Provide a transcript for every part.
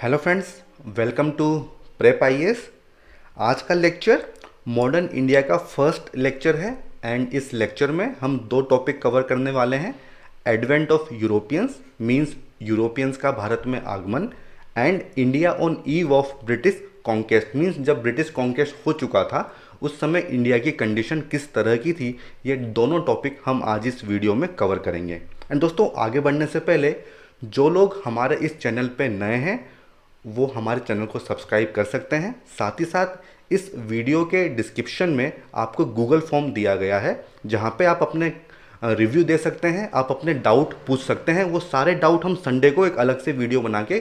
hello friends welcome to prep I आज का lecture modern India का फर्स्ट लेक्चर है एंड इस लेक्चर में हम दो टॉपिक कवर करने वाले हैं advent of Europeans means Europeans का भारत में आगमन and India on eve of British conquest means जब ब्रिटिश कॉन्केस्ट हो चुका था उस समय इंडिया की कंडीशन किस तरह की थी ये दोनों टॉपिक हम आज इस वीडियो में कवर करेंगे एंड दोस्तों आगे बढ़ने से पहले जो लोग हमारे इस चैनल पे नए हैं वो हमारे चैनल को सब्सक्राइब कर सकते हैं साथ ही साथ इस वीडियो के डिस्क्रिप्शन में आपको गूगल फॉर्म दिया गया है जहाँ पे आप अपने रिव्यू दे सकते हैं आप अपने डाउट पूछ सकते हैं वो सारे डाउट हम संडे को एक अलग से वीडियो बना के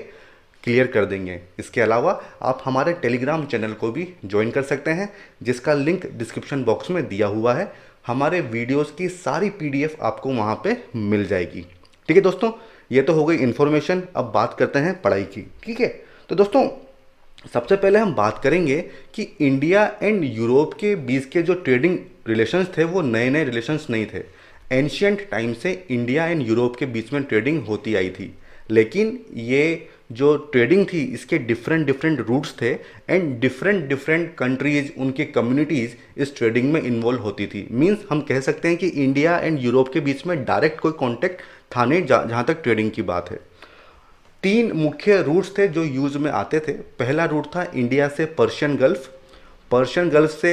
क्लियर कर देंगे इसके अलावा आप हमारे टेलीग्राम चैनल को भी ज्वाइन कर सकते हैं जिसका लिंक डिस्क्रिप्शन बॉक्स में दिया हुआ है हमारे वीडियोस की सारी पीडीएफ आपको वहाँ पे मिल जाएगी ठीक है दोस्तों ये तो हो गई इन्फॉर्मेशन अब बात करते हैं पढ़ाई की ठीक है तो दोस्तों सबसे पहले हम बात करेंगे कि इंडिया एंड यूरोप के बीच के जो ट्रेडिंग रिलेशंस थे वो नए नए रिलेशंस नहीं थे एंशियंट टाइम से इंडिया एंड यूरोप के बीच में ट्रेडिंग होती आई थी लेकिन ये जो ट्रेडिंग थी इसके डिफरेंट डिफरेंट रूट्स थे एंड डिफरेंट डिफरेंट कंट्रीज उनके कम्युनिटीज़ इस ट्रेडिंग में इन्वॉल्व होती थी मींस हम कह सकते हैं कि इंडिया एंड यूरोप के बीच में डायरेक्ट कोई कांटेक्ट था नहीं जहाँ तक ट्रेडिंग की बात है तीन मुख्य रूट्स थे जो यूज में आते थे पहला रूट था इंडिया से पर्शियन गल्फ पर्शियन गल्फ से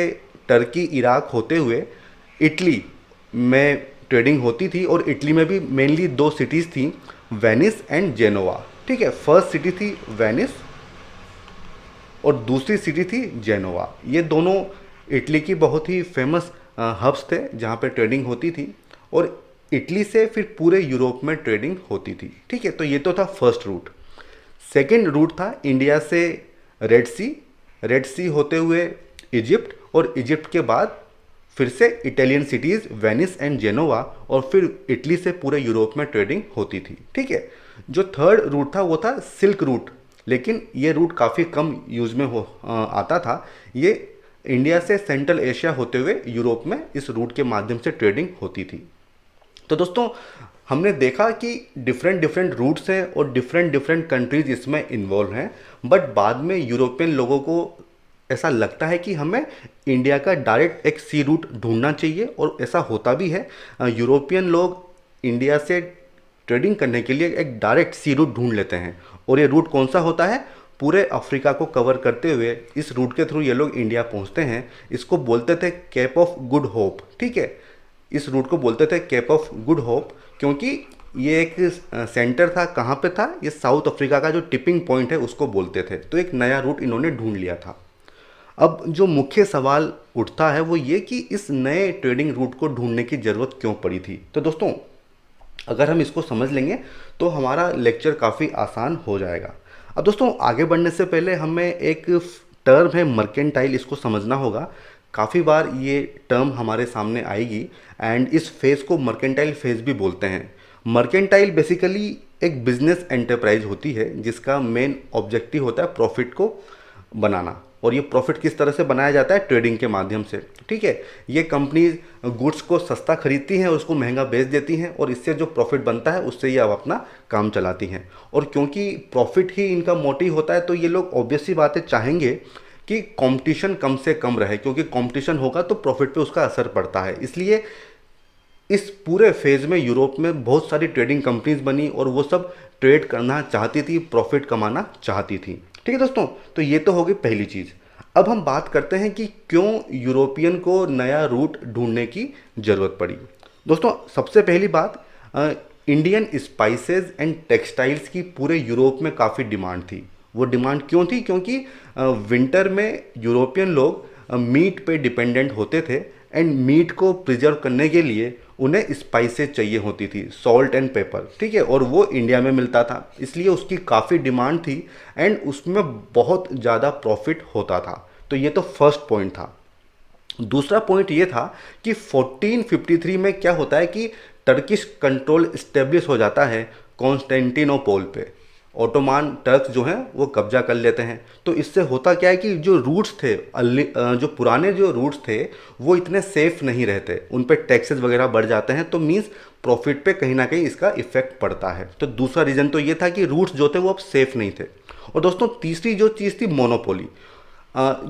टर्की इराक होते हुए इटली में ट्रेडिंग होती थी और इटली में भी मेनली दो सिटीज़ थी वेनिस एंड जेनोवा ठीक है फर्स्ट सिटी थी वेनिस और दूसरी सिटी थी जेनोवा ये दोनों इटली की बहुत ही फेमस हब्स थे जहाँ पे ट्रेडिंग होती थी और इटली से फिर पूरे यूरोप में ट्रेडिंग होती थी ठीक है तो ये तो था फर्स्ट रूट सेकेंड रूट था इंडिया से रेड सी रेड सी होते हुए इजिप्ट और इजिप्ट के बाद फिर से Italian cities Venice and Genoa और फिर इटली से पूरे यूरोप में ट्रेडिंग होती थी ठीक है जो थर्ड रूट था वो था सिल्क रूट लेकिन ये रूट काफ़ी कम यूज में हो आ, आता था ये इंडिया से सेंट्रल एशिया होते हुए यूरोप में इस रूट के माध्यम से ट्रेडिंग होती थी तो दोस्तों हमने देखा कि डिफरेंट डिफरेंट रूट्स हैं और डिफरेंट डिफरेंट कंट्रीज इसमें इन्वॉल्व हैं बट बाद में यूरोपियन लोगों को ऐसा लगता है कि हमें इंडिया का डायरेक्ट एक सी रूट ढूंढना चाहिए और ऐसा होता भी है यूरोपियन लोग इंडिया से ट्रेडिंग करने के लिए एक डायरेक्ट सी रूट ढूंढ लेते हैं और ये रूट कौन सा होता है पूरे अफ्रीका को कवर करते हुए इस रूट के थ्रू ये लोग इंडिया पहुंचते हैं इसको बोलते थे कैप ऑफ गुड होप ठीक है इस रूट को बोलते थे केप ऑफ गुड होप क्योंकि ये एक सेंटर था कहाँ पे था ये साउथ अफ्रीका का जो टिपिंग पॉइंट है उसको बोलते थे तो एक नया रूट इन्होंने ढूंढ लिया था अब जो मुख्य सवाल उठता है वो ये कि इस नए ट्रेडिंग रूट को ढूंढने की ज़रूरत क्यों पड़ी थी तो दोस्तों अगर हम इसको समझ लेंगे तो हमारा लेक्चर काफ़ी आसान हो जाएगा अब दोस्तों आगे बढ़ने से पहले हमें एक टर्म है मर्केंटाइल इसको समझना होगा काफ़ी बार ये टर्म हमारे सामने आएगी एंड इस फेज़ को मर्केंटाइल फेज़ भी बोलते हैं मर्केंटाइल बेसिकली एक बिजनेस एंटरप्राइज होती है जिसका मेन ऑब्जेक्टिव होता है प्रॉफिट को बनाना और ये प्रॉफिट किस तरह से बनाया जाता है ट्रेडिंग के माध्यम से ठीक है ये कंपनीज गुड्स को सस्ता खरीदती हैं उसको महंगा बेच देती हैं और इससे जो प्रॉफिट बनता है उससे ये अब अपना काम चलाती हैं और क्योंकि प्रॉफिट ही इनका मोटिव होता है तो ये लोग ऑब्वियसली बातें चाहेंगे कि कंपटीशन कम से कम रहे क्योंकि कंपटीशन होगा तो प्रॉफिट पे उसका असर पड़ता है इसलिए इस पूरे फेज़ में यूरोप में बहुत सारी ट्रेडिंग कंपनीज बनी और वो सब ट्रेड करना चाहती थी प्रॉफिट कमाना चाहती थी ठीक है दोस्तों तो ये तो होगी पहली चीज़ अब हम बात करते हैं कि क्यों यूरोपियन को नया रूट ढूंढने की ज़रूरत पड़ी दोस्तों सबसे पहली बात इंडियन स्पाइसेस एंड टेक्सटाइल्स की पूरे यूरोप में काफ़ी डिमांड थी वो डिमांड क्यों थी क्योंकि विंटर में यूरोपियन लोग मीट पे डिपेंडेंट होते थे एंड मीट को प्रिजर्व करने के लिए उन्हें स्पाइसेस चाहिए होती थी सॉल्ट एंड पेपर ठीक है और वो इंडिया में मिलता था इसलिए उसकी काफ़ी डिमांड थी एंड उसमें बहुत ज़्यादा प्रॉफिट होता था तो ये तो फर्स्ट पॉइंट था दूसरा पॉइंट ये था कि 1453 में क्या होता है कि टर्किश कंट्रोल इस्टेब्लिश हो जाता है कॉन्स्टेंटिनोपोल पे ऑटोमान टर्क जो हैं वो कब्जा कर लेते हैं तो इससे होता क्या है कि जो रूट्स थे जो पुराने जो रूट्स थे वो इतने सेफ नहीं रहते उन पर टैक्सेस वगैरह बढ़ जाते हैं तो मीन्स प्रॉफिट पे कहीं ना कहीं इसका इफेक्ट पड़ता है तो दूसरा रीज़न तो ये था कि रूट्स जो थे वो अब सेफ़ नहीं थे और दोस्तों तीसरी जो चीज़ थी मोनोपोली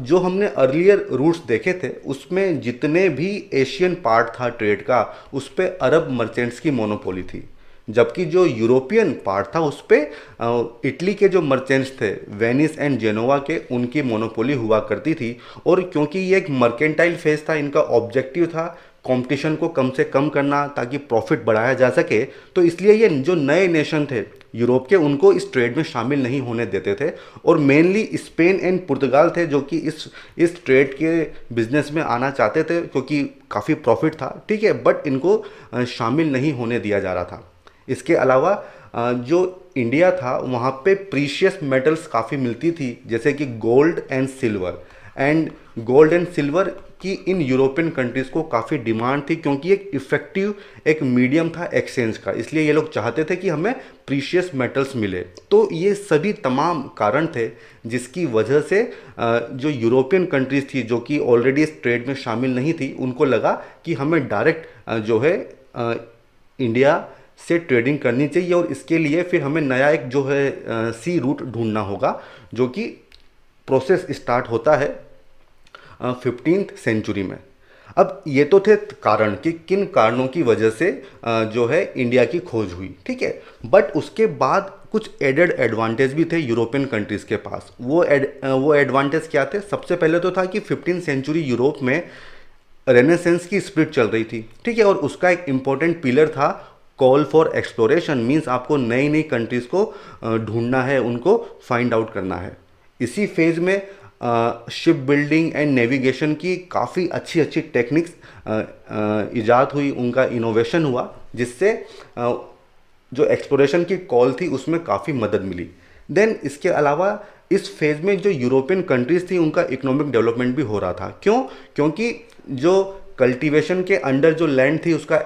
जो हमने अर्लियर रूट्स देखे थे उसमें जितने भी एशियन पार्ट था ट्रेड का उस पर अरब मर्चेंट्स की मोनोपोली थी जबकि जो यूरोपियन पार्ट था उस पर इटली के जो मर्चेंट्स थे वेनिस एंड जेनोवा के उनकी मोनोपोली हुआ करती थी और क्योंकि ये एक मर्केंटाइल फेज था इनका ऑब्जेक्टिव था कंपटीशन को कम से कम करना ताकि प्रॉफिट बढ़ाया जा सके तो इसलिए ये जो नए नेशन थे यूरोप के उनको इस ट्रेड में शामिल नहीं होने देते थे और मेनली स्पेन एंड पुर्तगाल थे जो कि इस इस ट्रेड के बिजनेस में आना चाहते थे क्योंकि काफ़ी प्रॉफिट था ठीक है बट इनको शामिल नहीं होने दिया जा रहा था इसके अलावा जो इंडिया था वहाँ पे प्रीशियस मेटल्स काफ़ी मिलती थी जैसे कि gold and silver and gold and silver की इन यूरोपियन कंट्रीज़ को काफ़ी डिमांड थी क्योंकि एक इफ़ेक्टिव एक मीडियम था एक्सचेंज का इसलिए ये लोग चाहते थे कि हमें प्रीशियस मेटल्स मिले तो ये सभी तमाम कारण थे जिसकी वजह से जो यूरोपियन कंट्रीज़ थी जो कि ऑलरेडी इस ट्रेड में शामिल नहीं थी उनको लगा कि हमें डायरेक्ट जो है इंडिया से ट्रेडिंग करनी चाहिए और इसके लिए फिर हमें नया एक जो है सी रूट ढूंढना होगा जो कि प्रोसेस स्टार्ट होता है फिफ्टीन सेंचुरी में अब ये तो थे कारण कि किन कारणों की वजह से जो है इंडिया की खोज हुई ठीक है बट उसके बाद कुछ एडेड एडवांटेज भी थे यूरोपियन कंट्रीज़ के पास वो एड वो एडवांटेज क्या थे सबसे पहले तो था कि फिफ्टीन सेंचुरी यूरोप में रेनेसेंस की स्प्रिट चल रही थी ठीक है और उसका एक इम्पॉर्टेंट पिलर था कॉल फॉर एक्सप्लोरेशन मीन्स आपको नई नई कंट्रीज़ को ढूंढना है उनको फाइंड आउट करना है इसी फेज में शिप बिल्डिंग एंड नेविगेशन की काफ़ी अच्छी अच्छी टेक्निक्स ईजाद हुई उनका इनोवेशन हुआ जिससे जो एक्सप्लोरेशन की कॉल थी उसमें काफ़ी मदद मिली देन इसके अलावा इस फेज़ में जो यूरोपियन कंट्रीज़ थी उनका इकोनॉमिक डेवलपमेंट भी हो रहा था क्यों क्योंकि जो कल्टीवेशन के अंडर जो लैंड थी उसका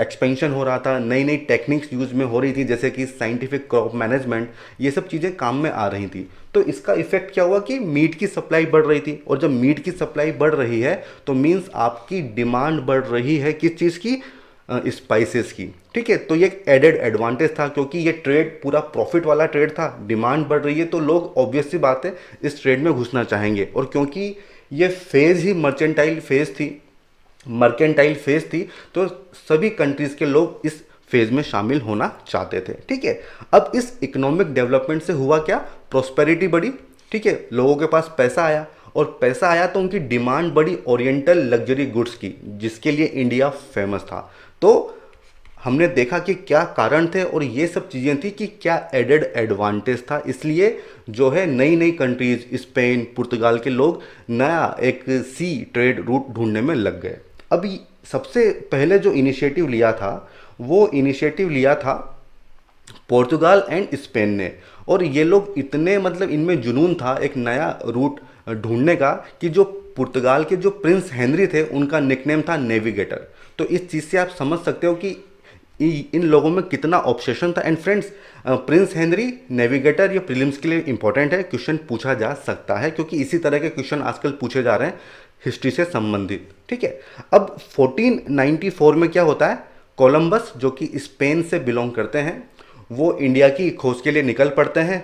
एक्सपेंशन हो रहा था नई नई टेक्निक्स यूज़ में हो रही थी जैसे कि साइंटिफिक क्रॉप मैनेजमेंट ये सब चीज़ें काम में आ रही थी तो इसका इफेक्ट क्या हुआ कि मीट की सप्लाई बढ़ रही थी और जब मीट की सप्लाई बढ़ रही है तो मीन्स आपकी डिमांड बढ़ रही है किस चीज़ की स्पाइसेस की ठीक है तो ये एक एडेड एडवांटेज था क्योंकि ये ट्रेड पूरा प्रॉफिट वाला ट्रेड था डिमांड बढ़ रही है तो लोग ऑब्वियसली बात है इस ट्रेड में घुसना चाहेंगे और क्योंकि ये फेज़ ही मर्चेंटाइल फेज़ थी मर्केंटाइल फेज थी तो सभी कंट्रीज़ के लोग इस फेज में शामिल होना चाहते थे ठीक है अब इस इकोनॉमिक डेवलपमेंट से हुआ क्या प्रोस्पेरिटी बढ़ी ठीक है लोगों के पास पैसा आया और पैसा आया तो उनकी डिमांड बढ़ी ओरिएंटल लग्जरी गुड्स की जिसके लिए इंडिया फेमस था तो हमने देखा कि क्या कारण थे और ये सब चीज़ें थी कि क्या एडेड एडवांटेज था इसलिए जो है नई नई कंट्रीज स्पेन पुर्तगाल के लोग नया एक सी ट्रेड रूट ढूंढने में लग गए अब सबसे पहले जो इनिशिएटिव लिया था वो इनिशिएटिव लिया था पोर्तुगाल एंड स्पेन ने और ये लोग इतने मतलब इनमें जुनून था एक नया रूट ढूंढने का कि जो पुर्तगाल के जो प्रिंस हेनरी थे उनका निकनेम था नेविगेटर तो इस चीज़ से आप समझ सकते हो कि इन लोगों में कितना ऑब्सेशन था and friends Prince Henry Navigator ये प्रीलिम्स के लिए इंपॉर्टेंट है क्वेश्चन पूछा जा सकता है क्योंकि इसी तरह के क्वेश्चन आजकल पूछे जा रहे हैं हिस्ट्री से संबंधित ठीक है अब 1494 में क्या होता है कोलंबस जो कि स्पेन से बिलोंग करते हैं वो इंडिया की खोज के लिए निकल पड़ते हैं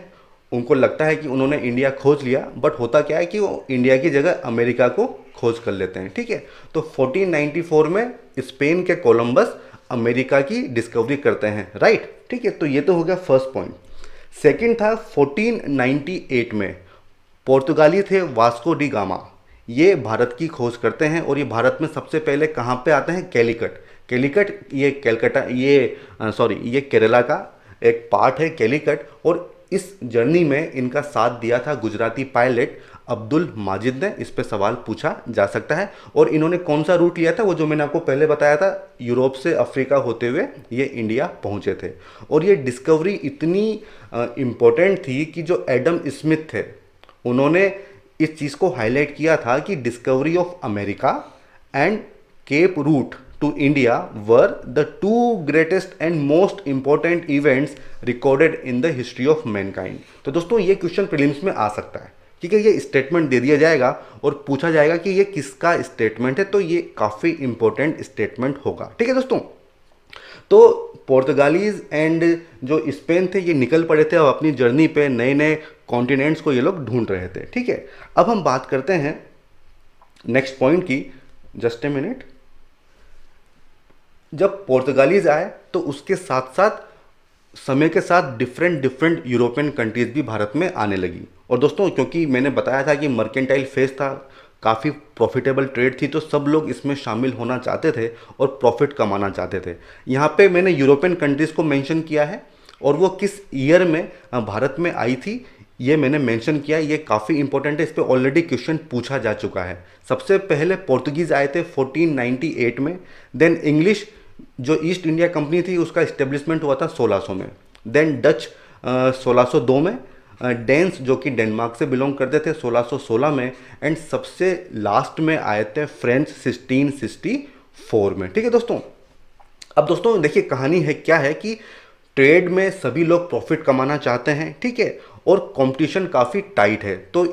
उनको लगता है कि उन्होंने इंडिया खोज लिया बट होता क्या है कि वो इंडिया की जगह अमेरिका को खोज कर लेते हैं ठीक है तो 1494 में स्पेन के कोलंबस अमेरिका की डिस्कवरी करते हैं राइट ठीक है तो ये तो हो गया फर्स्ट पॉइंट सेकंड था 1498 में पोर्तुगाली थे वास्को डी गामा ये भारत की खोज करते हैं और ये भारत में सबसे पहले कहाँ पे आते हैं कैलीकट कैलीकट ये कैलकटा ये सॉरी ये केरला का एक पार्ट है कैलीकट और इस जर्नी में इनका साथ दिया था गुजराती पायलट अब्दुल माजिद ने इस पर सवाल पूछा जा सकता है और इन्होंने कौन सा रूट लिया था वो जो मैंने आपको पहले बताया था यूरोप से अफ्रीका होते हुए ये इंडिया पहुंचे थे और ये डिस्कवरी इतनी इम्पोर्टेंट थी कि जो एडम स्मिथ थे उन्होंने इस चीज़ को हाईलाइट किया था कि discovery of America and Cape route to India were the two greatest and most important events recorded in the history of mankind तो दोस्तों ये क्वेश्चन प्रिलिम्स में आ सकता है ठीक है ये स्टेटमेंट दे दिया जाएगा और पूछा जाएगा कि ये किसका स्टेटमेंट है तो ये काफ़ी इंपॉर्टेंट स्टेटमेंट होगा ठीक है दोस्तों तो पोर्तगालीज़ एंड जो स्पेन थे ये निकल पड़े थे और अपनी जर्नी पे नए नए कॉन्टिनेंट्स को ये लोग ढूंढ रहे थे ठीक है अब हम बात करते हैं नेक्स्ट पॉइंट की जस्ट ए मिनट जब पोर्तगालीज आए तो उसके साथ साथ समय के साथ डिफरेंट डिफरेंट यूरोपियन कंट्रीज़ भी भारत में आने लगी और दोस्तों क्योंकि मैंने बताया था कि मर्केंटाइल फेस था काफ़ी प्रॉफिटेबल ट्रेड थी तो सब लोग इसमें शामिल होना चाहते थे और प्रॉफिट कमाना चाहते थे यहाँ पे मैंने यूरोपियन कंट्रीज़ को मेंशन किया है और वो किस ईयर में भारत में आई थी ये मैंने मेंशन किया ये काफ़ी इंपॉर्टेंट है इस पर ऑलरेडी क्वेश्चन पूछा जा चुका है सबसे पहले पोर्तुगीज़ आए थे 1498 में देन इंग्लिश जो ईस्ट इंडिया कंपनी थी उसका इस्टेब्लिशमेंट हुआ था सोलह में देन डच सोलह में डेंस जो कि डेनमार्क से बिलोंग करते थे 1616 में एंड सबसे लास्ट में आए थे फ्रेंच सिक्सटीन सिक्सटी फोर में ठीक है दोस्तों अब दोस्तों देखिए कहानी है क्या है कि ट्रेड में सभी लोग प्रॉफिट कमाना चाहते हैं ठीक है और कंपटीशन काफ़ी टाइट है तो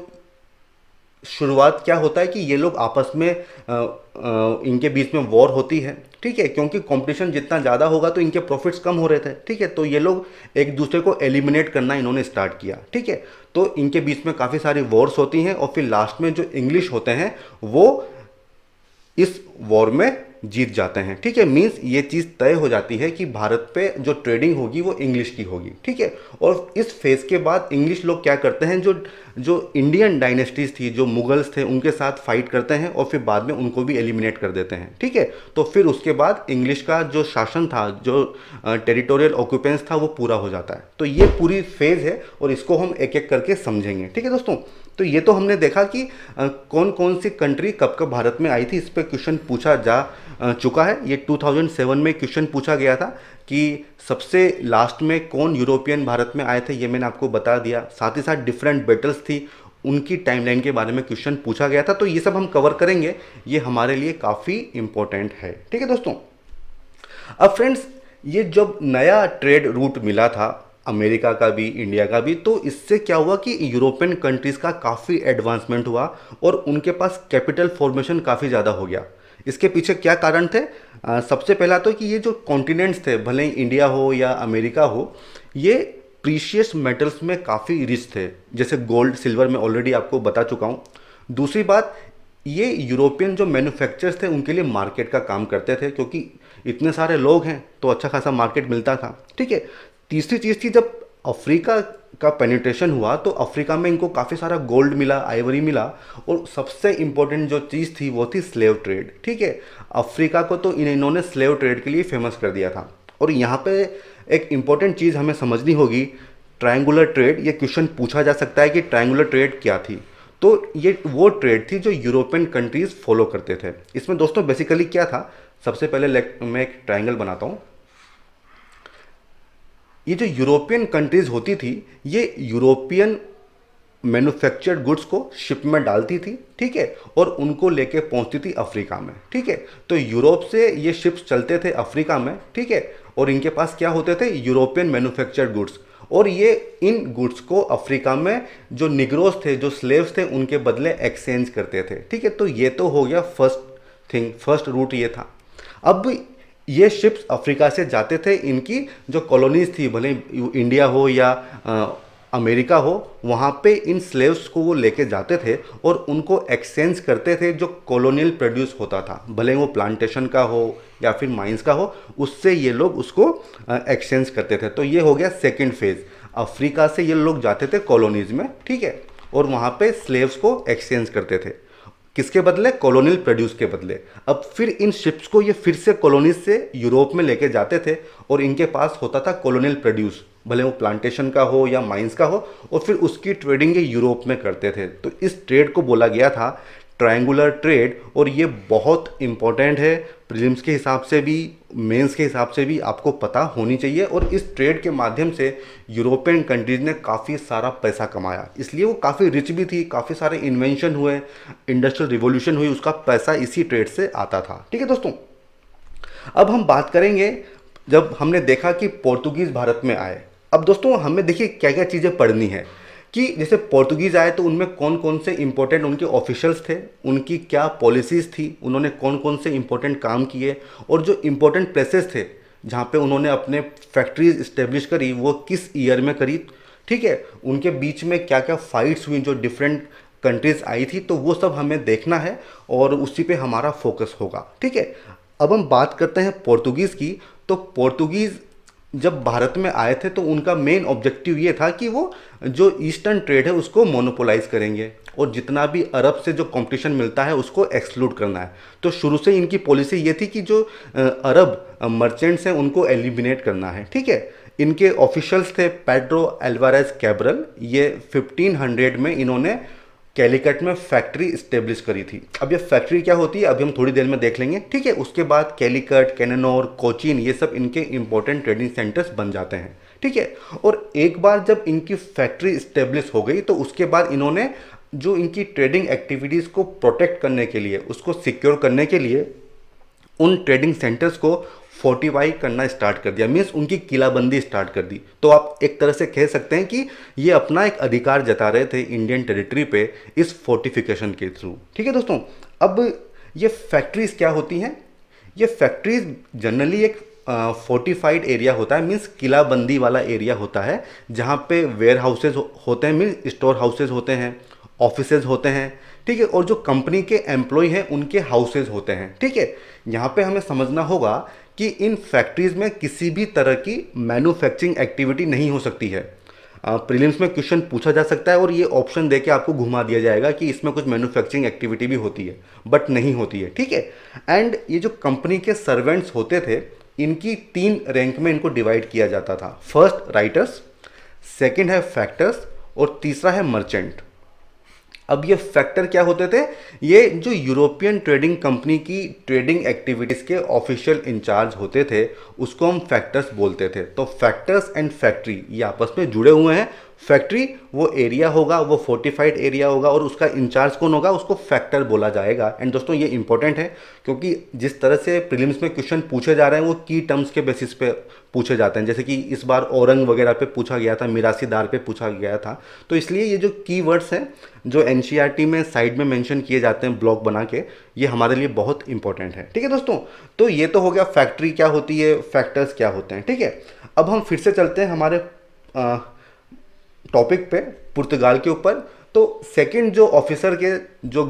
शुरुआत क्या होता है कि ये लोग आपस में इनके बीच में वॉर होती है ठीक है क्योंकि कंपटीशन जितना ज़्यादा होगा तो इनके प्रॉफिट्स कम हो रहे थे ठीक है तो ये लोग एक दूसरे को एलिमिनेट करना इन्होंने स्टार्ट किया ठीक है तो इनके बीच में काफ़ी सारी वॉर्स होती हैं और फिर लास्ट में जो इंग्लिश होते हैं वो इस वॉर में जीत जाते हैं ठीक है मीन्स ये चीज़ तय हो जाती है कि भारत पे जो ट्रेडिंग होगी वो इंग्लिश की होगी ठीक है और इस फेज़ के बाद इंग्लिश लोग क्या करते हैं जो जो इंडियन डायनेस्टीज़ थी जो मुगल्स थे उनके साथ फाइट करते हैं और फिर बाद में उनको भी एलिमिनेट कर देते हैं ठीक है तो फिर उसके बाद इंग्लिश का जो शासन था जो टेरिटोरियल ऑक्यूपेंस था वो पूरा हो जाता है तो ये पूरी फेज़ है और इसको हम एक एक करके समझेंगे ठीक है दोस्तों तो ये तो हमने देखा कि कौन कौन सी कंट्री कब कब भारत में आई थी इस पर क्वेश्चन पूछा जा चुका है ये 2007 में क्वेश्चन पूछा गया था कि सबसे लास्ट में कौन यूरोपियन भारत में आए थे ये मैंने आपको बता दिया साथ ही साथ डिफरेंट बेटल्स थी उनकी टाइमलाइन के बारे में क्वेश्चन पूछा गया था तो ये सब हम कवर करेंगे ये हमारे लिए काफ़ी इम्पोर्टेंट है ठीक है दोस्तों अब फ्रेंड्स ये जब नया ट्रेड रूट मिला था अमेरिका का भी इंडिया का भी तो इससे क्या हुआ कि यूरोपियन कंट्रीज़ का काफ़ी एडवांसमेंट हुआ और उनके पास कैपिटल फॉर्मेशन काफ़ी ज़्यादा हो गया इसके पीछे क्या कारण थे आ, सबसे पहला तो कि ये जो कॉन्टिनेंट्स थे भले ही इंडिया हो या अमेरिका हो ये प्रीशियस मेटल्स में काफ़ी रिच थे जैसे गोल्ड सिल्वर में ऑलरेडी आपको बता चुका हूँ दूसरी बात ये यूरोपियन जो मैन्युफैक्चरर्स थे उनके लिए मार्केट का काम करते थे क्योंकि इतने सारे लोग हैं तो अच्छा खासा मार्केट मिलता था ठीक है तीसरी चीज़ थी जब अफ्रीका का पेनिट्रेशन हुआ तो अफ्रीका में इनको काफ़ी सारा गोल्ड मिला आइवरी मिला और सबसे इम्पोर्टेंट जो चीज़ थी वो थी स्लेव ट्रेड ठीक है अफ्रीका को तो इन्होंने स्लेव ट्रेड के लिए फेमस कर दिया था और यहाँ पे एक इम्पॉर्टेंट चीज़ हमें समझनी होगी ट्रायंगुलर ट्रेड ये क्वेश्चन पूछा जा सकता है कि ट्रायंगुलर ट्रेड क्या थी तो ये वो ट्रेड थी जो यूरोपियन कंट्रीज़ फॉलो करते थे इसमें दोस्तों बेसिकली क्या था सबसे पहले मैं एक ट्रायंगल बनाता हूँ ये जो यूरोपियन कंट्रीज़ होती थी ये यूरोपियन मैन्युफैक्चर्ड गुड्स को शिप में डालती थी ठीक है और उनको लेके पहुंचती थी अफ्रीका में ठीक है तो यूरोप से ये शिप्स चलते थे अफ्रीका में ठीक है और इनके पास क्या होते थे यूरोपियन मैन्युफैक्चर्ड गुड्स और ये इन गुड्स को अफ्रीका में जो निग्रोस थे जो स्लेव्स थे उनके बदले एक्सचेंज करते थे ठीक है तो ये तो हो गया फर्स्ट थिंग फर्स्ट रूट ये था अब ये शिप्स अफ्रीका से जाते थे इनकी जो कॉलोनीज थी भले इंडिया हो या आ, अमेरिका हो वहाँ पे इन स्लेव्स को वो लेके जाते थे और उनको एक्सचेंज करते थे जो कॉलोनियल प्रोड्यूस होता था भले वो प्लांटेशन का हो या फिर माइंस का हो उससे ये लोग उसको एक्सचेंज करते थे तो ये हो गया सेकेंड फेज़ अफ्रीका से ये लोग जाते थे कॉलोनीज़ में ठीक है और वहाँ पे स्लेव्स को एक्सचेंज करते थे किसके बदले कॉलोनियल प्रोड्यूस के बदले अब फिर इन शिप्स को ये फिर से कॉलोनी से यूरोप में लेके जाते थे और इनके पास होता था कॉलोनियल प्रोड्यूस भले वो प्लांटेशन का हो या माइंस का हो और फिर उसकी ट्रेडिंग ये यूरोप में करते थे तो इस ट्रेड को बोला गया था ट्रायंगुलर ट्रेड और ये बहुत इंपॉर्टेंट है प्रीलिम्स के हिसाब से भी मेंस के हिसाब से भी आपको पता होनी चाहिए और इस ट्रेड के माध्यम से यूरोपियन कंट्रीज़ ने काफ़ी सारा पैसा कमाया इसलिए वो काफ़ी रिच भी थी काफ़ी सारे इन्वेंशन हुए इंडस्ट्रियल रिवोल्यूशन हुई उसका पैसा इसी ट्रेड से आता था ठीक है दोस्तों अब हम बात करेंगे जब हमने देखा कि पोर्तुगीज़ भारत में आए अब दोस्तों हमें देखिए क्या क्या चीज़ें पढ़नी है कि जैसे पोर्तुगीज़ आए तो उनमें कौन कौन से इम्पोर्टेंट उनके ऑफिशल्स थे उनकी क्या पॉलिसीज़ थी उन्होंने कौन कौन से इम्पोर्टेंट काम किए और जो इम्पोर्टेंट प्लेसेस थे जहाँ पे उन्होंने अपने फैक्ट्रीज इस्टेब्लिश करी वो किस ईयर में करी ठीक है उनके बीच में क्या क्या फाइट्स हुई जो डिफरेंट कंट्रीज़ आई थी तो वो सब हमें देखना है और उसी पे हमारा फोकस होगा ठीक है अब हम बात करते हैं पोर्तुगीज़ की तो पोर्तुगीज़ जब भारत में आए थे तो उनका मेन ऑब्जेक्टिव ये था कि वो जो ईस्टर्न ट्रेड है उसको मोनोपोलाइज करेंगे और जितना भी अरब से जो कंपटीशन मिलता है उसको एक्सक्लूड करना है तो शुरू से इनकी पॉलिसी ये थी कि जो अरब मर्चेंट्स हैं उनको एलिमिनेट करना है ठीक है इनके ऑफिशियल्स थे पेड्रो एल्वारेज कैबरल ये 1500 में इन्होंने कैलिकट में फैक्ट्री इस्टेब्लिश करी थी अब ये फैक्ट्री क्या होती है अभी हम थोड़ी देर में देख लेंगे ठीक है उसके बाद कैलिकट कैनोर कोचिन ये सब इनके इंपॉर्टेंट ट्रेडिंग सेंटर्स बन जाते हैं ठीक है और एक बार जब इनकी फैक्ट्री इस्टेब्लिश हो गई तो उसके बाद इन्होंने जो इनकी ट्रेडिंग एक्टिविटीज़ को प्रोटेक्ट करने के लिए उसको सिक्योर करने के लिए उन ट्रेडिंग सेंटर्स को फोर्टिफाई करना स्टार्ट कर दिया मीन्स उनकी किलाबंदी स्टार्ट कर दी तो आप एक तरह से कह सकते हैं कि ये अपना एक अधिकार जता रहे थे इंडियन टेरिटरी पे इस फोर्टिफिकेशन के थ्रू ठीक है दोस्तों अब ये फैक्ट्रीज़ क्या होती हैं ये फैक्ट्रीज जनरली एक फोर्टिफाइड एरिया होता है मीन्स किलाबंदी वाला एरिया होता है जहाँ पे वेयर हाउसेज होते हैं मीन्स स्टोर हाउसेज होते हैं ऑफिसेज होते हैं ठीक है और जो कंपनी के एम्प्लॉय हैं उनके हाउसेज होते हैं ठीक है यहाँ पे हमें समझना होगा कि इन फैक्ट्रीज़ में किसी भी तरह की मैन्युफैक्चरिंग एक्टिविटी नहीं हो सकती है प्रीलिम्स में क्वेश्चन पूछा जा सकता है और ये ऑप्शन देके आपको घुमा दिया जाएगा कि इसमें कुछ मैन्युफैक्चरिंग एक्टिविटी भी होती है बट नहीं होती है ठीक है एंड ये जो कंपनी के सर्वेंट्स होते थे इनकी तीन रैंक में इनको डिवाइड किया जाता था फर्स्ट राइटर्स सेकेंड है फैक्टर्स और तीसरा है मर्चेंट अब ये फैक्टर क्या होते थे ये जो यूरोपियन ट्रेडिंग कंपनी की ट्रेडिंग एक्टिविटीज़ के ऑफिशियल इंचार्ज होते थे उसको हम फैक्टर्स बोलते थे तो फैक्टर्स एंड फैक्ट्री ये आपस में जुड़े हुए हैं फैक्ट्री वो एरिया होगा वो फोर्टिफाइड एरिया होगा और उसका इंचार्ज कौन होगा उसको फैक्टर बोला जाएगा एंड दोस्तों ये इंपॉर्टेंट है क्योंकि जिस तरह से प्रीलिम्स में क्वेश्चन पूछे जा रहे हैं वो की टर्म्स के बेसिस पे पूछे जाते हैं जैसे कि इस बार औरंग वगैरह पे पूछा गया था मिरासीदार पे पूछा गया था तो इसलिए ये जो की वर्ड्स हैं जो एन e में साइड में मैंशन किए जाते हैं ब्लॉक बना के ये हमारे लिए बहुत इंपॉर्टेंट है ठीक है दोस्तों तो ये तो हो गया फैक्ट्री क्या होती है फैक्टर्स क्या होते हैं ठीक है अब हम फिर से चलते हैं हमारे टॉपिक पे पुर्तगाल के ऊपर तो सेकंड जो ऑफिसर के जो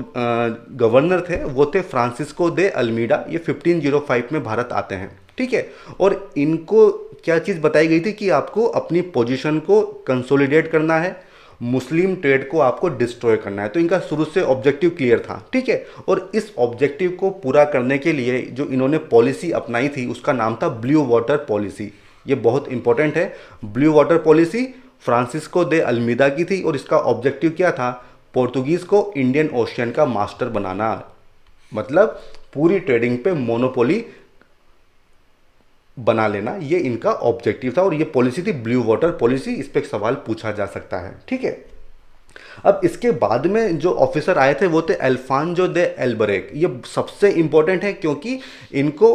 गवर्नर थे वो थे फ्रांसिस्को दे अल्मीडा ये 1505 में भारत आते हैं ठीक है और इनको क्या चीज़ बताई गई थी कि आपको अपनी पोजीशन को कंसोलिडेट करना है मुस्लिम ट्रेड को आपको डिस्ट्रॉय करना है तो इनका शुरू से ऑब्जेक्टिव क्लियर था ठीक है और इस ऑब्जेक्टिव को पूरा करने के लिए जो इन्होंने पॉलिसी अपनाई थी उसका नाम था ब्लू वाटर पॉलिसी ये बहुत इंपॉर्टेंट है blue water policy Francisco de Almeida की थी और इसका ऑब्जेक्टिव क्या था पोर्तुगीज़ को इंडियन ओशियन का मास्टर बनाना मतलब पूरी ट्रेडिंग पे मोनोपोली बना लेना ये इनका ऑब्जेक्टिव था और ये पॉलिसी थी ब्लू वाटर पॉलिसी इस पर सवाल पूछा जा सकता है ठीक है अब इसके बाद में जो ऑफिसर आए थे वो थे जो दे एल्बरेक ये सबसे इंपॉर्टेंट है क्योंकि इनको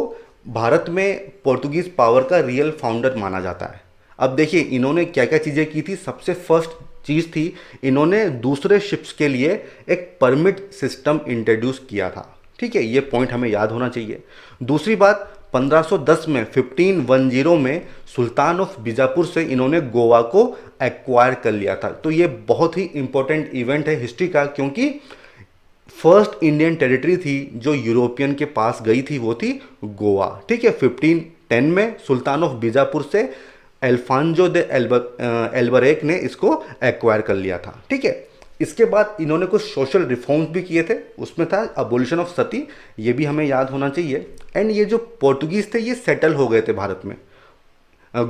भारत में पोर्तुगीज़ पावर का रियल फाउंडर माना जाता है अब देखिए इन्होंने क्या क्या चीज़ें की थी सबसे फर्स्ट चीज़ थी इन्होंने दूसरे शिप्स के लिए एक परमिट सिस्टम इंट्रोड्यूस किया था ठीक है ये पॉइंट हमें याद होना चाहिए दूसरी बात 1510 में 1510 में सुल्तान ऑफ बीजापुर से इन्होंने गोवा को एक्वायर कर लिया था तो ये बहुत ही इंपॉर्टेंट इवेंट है हिस्ट्री का क्योंकि फर्स्ट इंडियन टेरिटरी थी जो यूरोपियन के पास गई थी वो थी गोवा ठीक है 1510 में सुल्तान ऑफ बीजापुर से एल्फानजो दे एल्बरेक ने इसको एक्वायर कर लिया था ठीक है इसके बाद इन्होंने कुछ सोशल रिफॉर्म्स भी किए थे उसमें था अबोल्यूशन ऑफ सती ये भी हमें याद होना चाहिए एंड ये जो पोर्टुगीज़ थे ये सेटल हो गए थे भारत में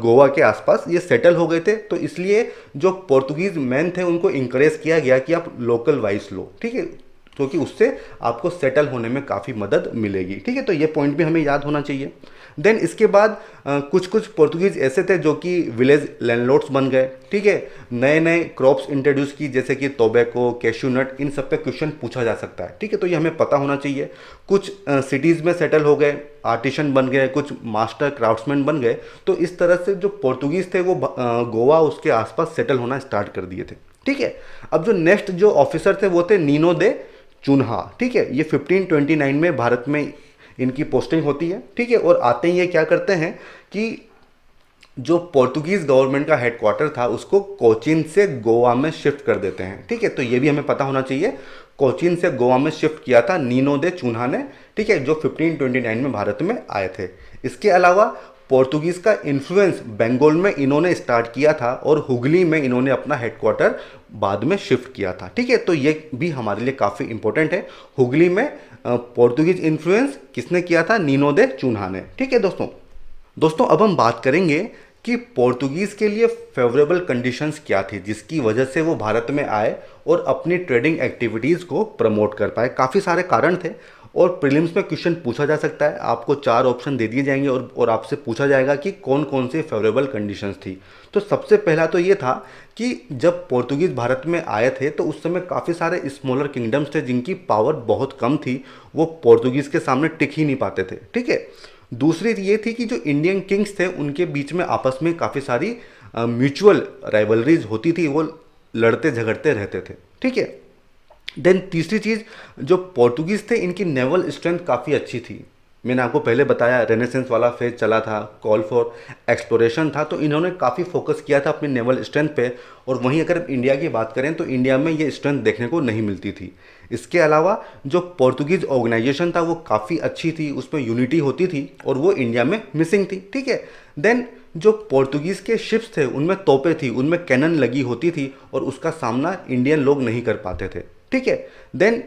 गोवा के आसपास ये सेटल हो गए थे तो इसलिए जो पोर्तुगीज़ मैन थे उनको इंकरेज किया गया कि आप लोकल वाइस लो ठीक है क्योंकि उससे आपको सेटल होने में काफ़ी मदद मिलेगी ठीक है तो ये पॉइंट भी हमें याद होना चाहिए देन इसके बाद कुछ कुछ पोर्तुगीज ऐसे थे जो कि विलेज लैंडलॉर्ड्स बन गए ठीक है नए नए क्रॉप्स इंट्रोड्यूस की जैसे कि तोबैको कैश्यू नट इन सब पे क्वेश्चन पूछा जा सकता है ठीक है तो ये हमें पता होना चाहिए कुछ सिटीज़ में सेटल हो गए आर्टिशन बन गए कुछ मास्टर क्राफ्ट्समैन बन गए तो इस तरह से जो पोर्तुगीज़ थे वो गोवा उसके आसपास सेटल होना स्टार्ट कर दिए थे ठीक है अब जो नेक्स्ट जो ऑफिसर थे वो थे नीनो दे चुनहा ठीक है ये 1529 में भारत में इनकी पोस्टिंग होती है ठीक है और आते ही ये क्या करते हैं कि जो पोर्तुगीज़ गवर्नमेंट का हेडक्वार्टर था उसको कोचिन से गोवा में शिफ्ट कर देते हैं ठीक है तो ये भी हमें पता होना चाहिए कोचिन से गोवा में शिफ्ट किया था नीनो दे चून्हा ने ठीक है जो 1529 में भारत में आए थे इसके अलावा पोर्तुगीज़ का इन्फ्लुएंस बंगाल में इन्होंने स्टार्ट किया था और हुगली में इन्होंने अपना हेडक्वार्टर बाद में शिफ्ट किया था ठीक है तो ये भी हमारे लिए काफ़ी इंपॉर्टेंट है हुगली में पोर्तुगीज इन्फ्लुएंस किसने किया था नीनो दे चून्हा ने ठीक है दोस्तों दोस्तों अब हम बात करेंगे कि पोर्तुगीज़ के लिए फेवरेबल कंडीशंस क्या थी जिसकी वजह से वो भारत में आए और अपनी ट्रेडिंग एक्टिविटीज़ को प्रमोट कर पाए काफ़ी सारे कारण थे और प्रीलिम्स में क्वेश्चन पूछा जा सकता है आपको चार ऑप्शन दे दिए जाएंगे और और आपसे पूछा जाएगा कि कौन कौन सी फेवरेबल कंडीशंस थी तो सबसे पहला तो ये था कि जब पोर्तुगीज़ भारत में आए थे तो उस समय काफ़ी सारे स्मॉलर किंगडम्स थे जिनकी पावर बहुत कम थी वो पोर्तुगीज़ के सामने टिक ही नहीं पाते थे ठीक है दूसरी ये थी कि जो इंडियन किंग्स थे उनके बीच में आपस में काफ़ी सारी म्यूचुअल राइवलरीज होती थी वो लड़ते झगड़ते रहते थे ठीक है देन तीसरी चीज़ जो पोर्तुगीज़ थे इनकी नेवल स्ट्रेंथ काफ़ी अच्छी थी मैंने आपको पहले बताया रेनेसेंस वाला फेज चला था कॉल फॉर एक्सप्लोरेशन था तो इन्होंने काफ़ी फोकस किया था अपने नेवल स्ट्रेंथ पे और वहीं अगर इंडिया की बात करें तो इंडिया में ये स्ट्रेंथ देखने को नहीं मिलती थी इसके अलावा जो पोर्तुगीज़ ऑर्गेनाइजेशन था वो काफ़ी अच्छी थी उसमें यूनिटी होती थी और वो इंडिया में मिसिंग थी ठीक है देन जो पोर्तुगीज़ के शिप्स थे उनमें तोपे थी उनमें कैनन लगी होती थी और उसका सामना इंडियन लोग नहीं कर पाते थे ठीक है देन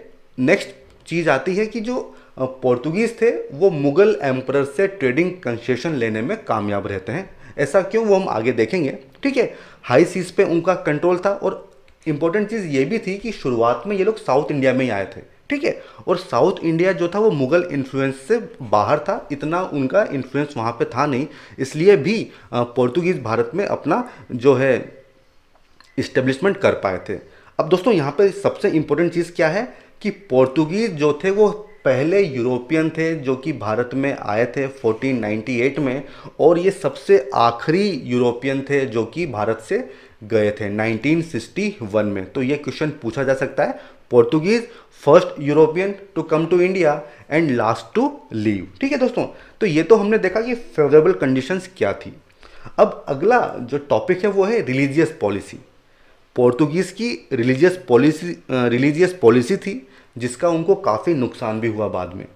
नेक्स्ट चीज़ आती है कि जो पोर्तुगीज़ थे वो मुग़ल एम्पर से ट्रेडिंग कंसेशन लेने में कामयाब रहते हैं ऐसा क्यों वो हम आगे देखेंगे ठीक है हाई सीज पे उनका कंट्रोल था और इम्पोर्टेंट चीज़ ये भी थी कि शुरुआत में ये लोग साउथ इंडिया में ही आए थे ठीक है और साउथ इंडिया जो था वो मुग़ल इन्फ्लुएंस से बाहर था इतना उनका इन्फ्लुएंस वहाँ पे था नहीं इसलिए भी पोर्तुगीज़ भारत में अपना जो है इस्टेब्लिशमेंट कर पाए थे अब दोस्तों यहाँ पर सबसे इम्पोर्टेंट चीज़ क्या है कि पोर्तुगीज़ जो थे वो पहले यूरोपियन थे जो कि भारत में आए थे 1498 में और ये सबसे आखिरी यूरोपियन थे जो कि भारत से गए थे 1961 में तो ये क्वेश्चन पूछा जा सकता है Portuguese first European to come to India and last to leave ठीक है दोस्तों तो ये तो हमने देखा कि फेवरेबल कंडीशंस क्या थी अब अगला जो टॉपिक है वो है रिलीजियस पॉलिसी पोर्तुगीज़ की रिलीजियस पॉलिसी रिलीजियस पॉलिसी थी जिसका उनको काफ़ी नुकसान भी हुआ बाद में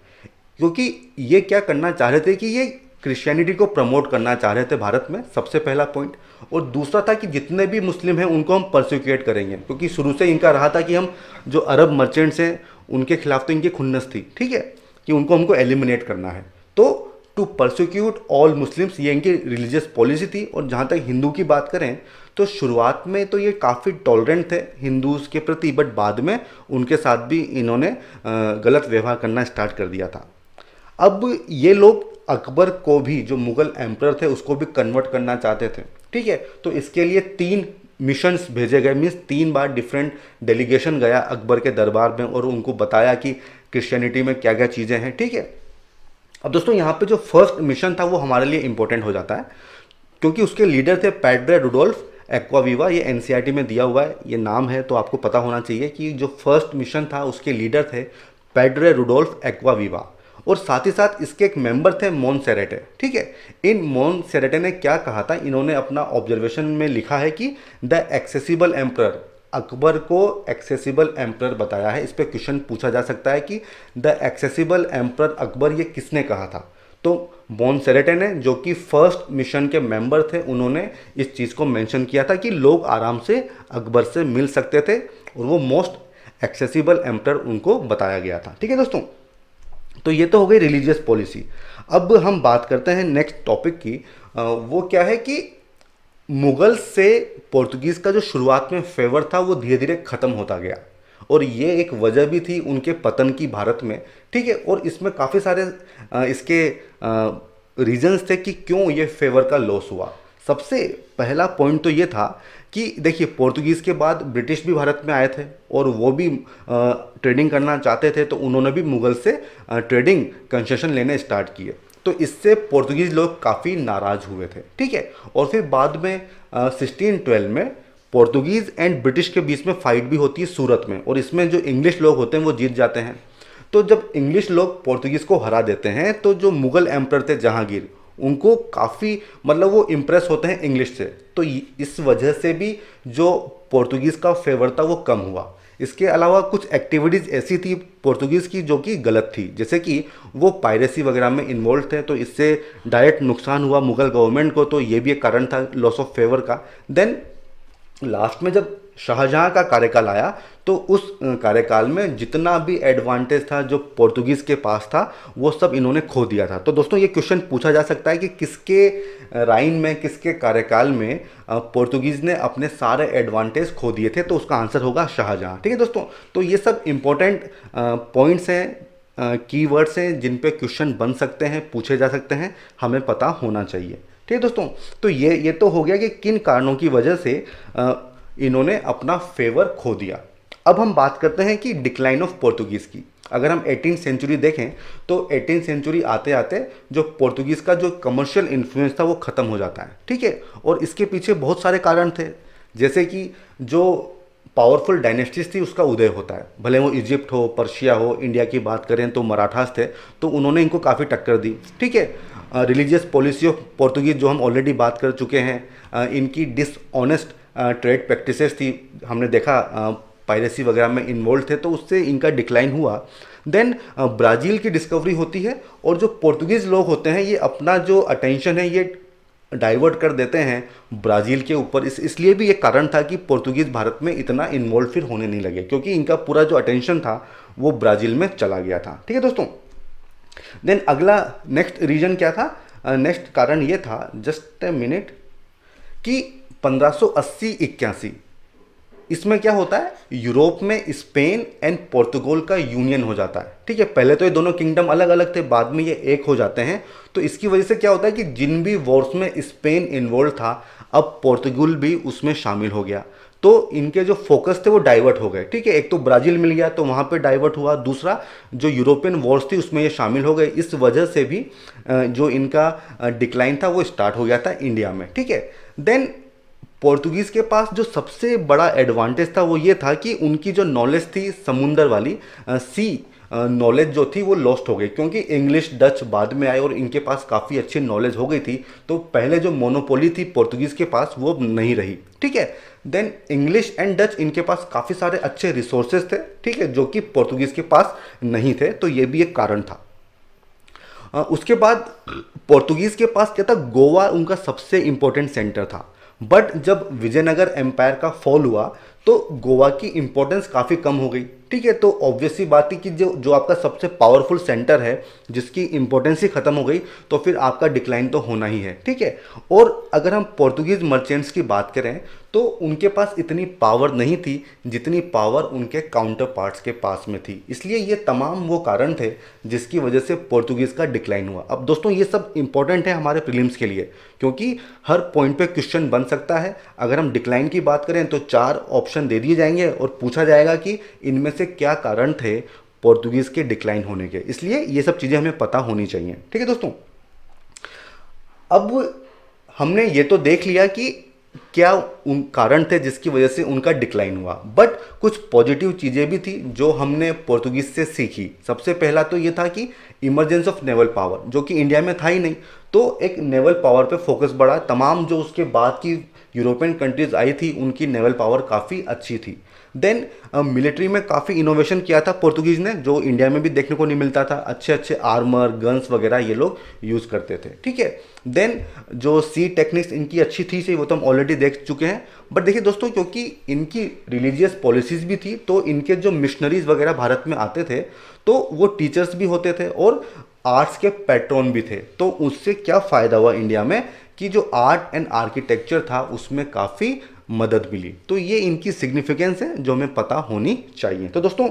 क्योंकि ये क्या करना चाह रहे थे कि ये क्रिश्चियनिटी को प्रमोट करना चाह रहे थे भारत में सबसे पहला पॉइंट और दूसरा था कि जितने भी मुस्लिम हैं उनको हम परसिक्यूट करेंगे क्योंकि शुरू से इनका रहा था कि हम जो अरब मर्चेंट्स हैं उनके खिलाफ तो इनकी खुन्नस थी ठीक है कि उनको हमको एलिमिनेट करना है तो टू परसिक्यूट ऑल मुस्लिम्स ये इनकी रिलीजियस पॉलिसी थी और जहाँ तक हिंदू की बात करें तो शुरुआत में तो ये काफ़ी टॉलरेंट थे हिंदूज़ के प्रति बट बाद में उनके साथ भी इन्होंने गलत व्यवहार करना स्टार्ट कर दिया था अब ये लोग अकबर को भी जो मुग़ल एम्प्रर थे उसको भी कन्वर्ट करना चाहते थे ठीक है तो इसके लिए तीन मिशंस भेजे गए मीन्स तीन बार डिफरेंट डेलीगेशन गया अकबर के दरबार में और उनको बताया कि क्रिश्चियनिटी में क्या क्या चीज़ें हैं ठीक है अब दोस्तों यहाँ पे जो फर्स्ट मिशन था वो हमारे लिए इम्पोर्टेंट हो जाता है क्योंकि उसके लीडर थे पैड्रे रुडोल्फ एक्वाविवा ये एन e में दिया हुआ है ये नाम है तो आपको पता होना चाहिए कि जो फर्स्ट मिशन था उसके लीडर थे पेड्रे रुडोल्फ एक्वाविवा और साथ ही साथ इसके एक मेंबर थे मोन सेरेटे ठीक है इन मोन सेरेटे ने क्या कहा था इन्होंने अपना ऑब्जर्वेशन में लिखा है कि द एक्सेसिबल एम्प्रर अकबर को एक्सेसिबल एम्प्रर बताया है इस पर क्वेश्चन पूछा जा सकता है कि द एक्सेसिबल एम्प्रर अकबर ये किसने कहा था तो बॉन सेरेटन है जो कि फर्स्ट मिशन के मेंबर थे उन्होंने इस चीज़ को मेंशन किया था कि लोग आराम से अकबर से मिल सकते थे और वो मोस्ट एक्सेसिबल एम्प्टर उनको बताया गया था ठीक है दोस्तों तो ये तो हो गई रिलीजियस पॉलिसी अब हम बात करते हैं नेक्स्ट टॉपिक की वो क्या है कि मुग़ल से पोर्तुगीज़ का जो शुरुआत में फेवर था वो धीरे धीरे ख़त्म होता गया और ये एक वजह भी थी उनके पतन की भारत में ठीक है और इसमें काफ़ी सारे इसके रीजंस थे कि क्यों ये फेवर का लॉस हुआ सबसे पहला पॉइंट तो ये था कि देखिए पोर्तुगीज़ के बाद ब्रिटिश भी भारत में आए थे और वो भी ट्रेडिंग करना चाहते थे तो उन्होंने भी मुगल से ट्रेडिंग कंसेशन लेने स्टार्ट किए तो इससे पोर्तुगीज़ लोग काफ़ी नाराज़ हुए थे ठीक है और फिर बाद में सिक्सटीन ट्वेल्व में पोर्तुगीज़ एंड ब्रिटिश के बीच में फाइट भी होती है सूरत में और इसमें जो इंग्लिश लोग होते हैं वो जीत जाते हैं तो जब इंग्लिश लोग पोर्तुगीज़ को हरा देते हैं तो जो मुग़ल एम्पर थे जहांगीर उनको काफ़ी मतलब वो इम्प्रेस होते हैं इंग्लिश से तो इस वजह से भी जो पोर्तुगीज़ का फेवर था वो कम हुआ इसके अलावा कुछ एक्टिविटीज़ ऐसी थी पोर्तुगीज़ की जो कि गलत थी जैसे कि वो पायरेसी वगैरह में इन्वॉल्व थे तो इससे डायरेक्ट नुकसान हुआ मुग़ल गवर्नमेंट को तो ये भी एक कारण था लॉस ऑफ फेवर का देन लास्ट में जब शाहजहाँ का कार्यकाल आया तो उस कार्यकाल में जितना भी एडवांटेज था जो पोर्तुगीज़ के पास था वो सब इन्होंने खो दिया था तो दोस्तों ये क्वेश्चन पूछा जा सकता है कि किसके राइन में किसके कार्यकाल में पोर्तुगीज़ ने अपने सारे एडवांटेज खो दिए थे तो उसका आंसर होगा शाहजहाँ ठीक है दोस्तों तो ये सब इम्पोर्टेंट पॉइंट्स हैं की हैं जिन पर क्वेश्चन बन सकते हैं पूछे जा सकते हैं हमें पता होना चाहिए ठीक है दोस्तों तो ये ये तो हो गया कि किन कारणों की वजह से इन्होंने अपना फेवर खो दिया अब हम बात करते हैं कि डिक्लाइन ऑफ पोर्तुगीज़ की अगर हम एटीन सेंचुरी देखें तो एटीन सेंचुरी आते आते जो पोर्तुगीज़ का जो कमर्शियल इन्फ्लुएंस था वो ख़त्म हो जाता है ठीक है और इसके पीछे बहुत सारे कारण थे जैसे कि जो पावरफुल डायनेस्टीज थी उसका उदय होता है भले वो इजिप्ट हो पर्शिया हो इंडिया की बात करें तो मराठास थे तो उन्होंने इनको काफ़ी टक्कर दी ठीक है रिलीजियस पॉलिसी ऑफ पोर्तुगीज़ जो हम ऑलरेडी बात कर चुके हैं इनकी डिसऑनेस्ट ट्रेड प्रैक्टिसेस थी हमने देखा पायरेसी वगैरह में इन्वॉल्व थे तो उससे इनका डिक्लाइन हुआ देन ब्राज़ील की डिस्कवरी होती है और जो पोर्तुगीज़ लोग होते हैं ये अपना जो अटेंशन है ये डाइवर्ट कर देते हैं ब्राज़ील के ऊपर इस इसलिए भी एक कारण था कि पोर्तुगीज़ भारत में इतना इन्वॉल्व फिर होने नहीं लगे क्योंकि इनका पूरा जो अटेंशन था वो ब्राज़ील में चला गया था ठीक है दोस्तों देन अगला नेक्स्ट रीजन क्या था नेक्स्ट uh, कारण ये था जस्ट ए मिनट कि 1580 इक्यासी इसमें क्या होता है यूरोप में स्पेन एंड पोर्तुगल का यूनियन हो जाता है ठीक है पहले तो ये दोनों किंगडम अलग अलग थे बाद में ये एक हो जाते हैं तो इसकी वजह से क्या होता है कि जिन भी वॉर्स में स्पेन इन्वॉल्व था अब पोर्तुगल भी उसमें शामिल हो गया तो इनके जो फोकस थे वो डाइवर्ट हो गए ठीक है एक तो ब्राज़ील मिल गया तो वहाँ पे डाइवर्ट हुआ दूसरा जो यूरोपियन वॉर्स थी उसमें ये शामिल हो गए इस वजह से भी जो इनका डिक्लाइन था वो स्टार्ट हो गया था इंडिया में ठीक है देन पोर्तुगीज़ के पास जो सबसे बड़ा एडवांटेज था वो ये था कि उनकी जो नॉलेज थी समुंदर वाली सी नॉलेज जो थी वो लॉस्ट हो गई क्योंकि इंग्लिश डच बाद में आए और इनके पास काफ़ी अच्छी नॉलेज हो गई थी तो पहले जो मोनोपोली थी पोर्तुगीज़ के पास वो अब नहीं रही ठीक है देन इंग्लिश एंड डच इनके पास काफ़ी सारे अच्छे रिसोर्सेज थे ठीक है जो कि पोर्तुगीज़ के पास नहीं थे तो ये भी एक कारण था उसके बाद पोर्तुगीज़ के पास क्या था गोवा उनका सबसे इंपॉर्टेंट सेंटर था बट जब विजयनगर एम्पायर का फॉल हुआ तो गोवा की इम्पोर्टेंस काफ़ी कम हो गई ठीक है तो ऑब्वियसली बात है कि जो जो आपका सबसे पावरफुल सेंटर है जिसकी इंपॉर्टेंस ही खत्म हो गई तो फिर आपका डिक्लाइन तो होना ही है ठीक है और अगर हम पोर्तुगीज़ मर्चेंट्स की बात करें तो उनके पास इतनी पावर नहीं थी जितनी पावर उनके काउंटर पार्ट्स के पास में थी इसलिए ये तमाम वो कारण थे जिसकी वजह से पोर्तुगीज़ का डिक्लाइन हुआ अब दोस्तों ये सब इंपॉर्टेंट है हमारे प्रीलिम्स के लिए क्योंकि हर पॉइंट पे क्वेश्चन बन सकता है अगर हम डिक्लाइन की बात करें तो चार ऑप्शन दे दिए जाएंगे और पूछा जाएगा कि इनमें से क्या कारण थे पोर्तुगीज़ के डिक्लाइन होने के इसलिए ये सब चीज़ें हमें पता होनी चाहिए ठीक है दोस्तों अब हमने ये तो देख लिया कि क्या उन कारण थे जिसकी वजह से उनका डिक्लाइन हुआ बट कुछ पॉजिटिव चीज़ें भी थी जो हमने पोर्तुगीज से सीखी सबसे पहला तो ये था कि इमरजेंस ऑफ नेवल पावर जो कि इंडिया में था ही नहीं तो एक नेवल पावर पे फोकस बढ़ा तमाम जो उसके बाद की यूरोपियन कंट्रीज़ आई थी उनकी नेवल पावर काफ़ी अच्छी थी देन मिलिट्री uh, में काफ़ी इनोवेशन किया था पोर्तुगीज़ ने जो इंडिया में भी देखने को नहीं मिलता था अच्छे अच्छे आर्मर गन्स वगैरह ये लोग यूज़ करते थे ठीक है देन जो सी टेक्निक्स इनकी अच्छी थी से वो तो हम ऑलरेडी देख चुके हैं बट देखिए दोस्तों क्योंकि इनकी रिलीजियस पॉलिसीज़ भी थी तो इनके जो मिशनरीज़ वगैरह भारत में आते थे तो वो टीचर्स भी होते थे और आर्ट्स के पैट्रॉन भी थे तो उससे क्या फ़ायदा हुआ इंडिया में कि जो आर्ट एंड आर्किटेक्चर था उसमें काफ़ी मदद मिली तो ये इनकी सिग्निफिकेंस है जो हमें पता होनी चाहिए तो दोस्तों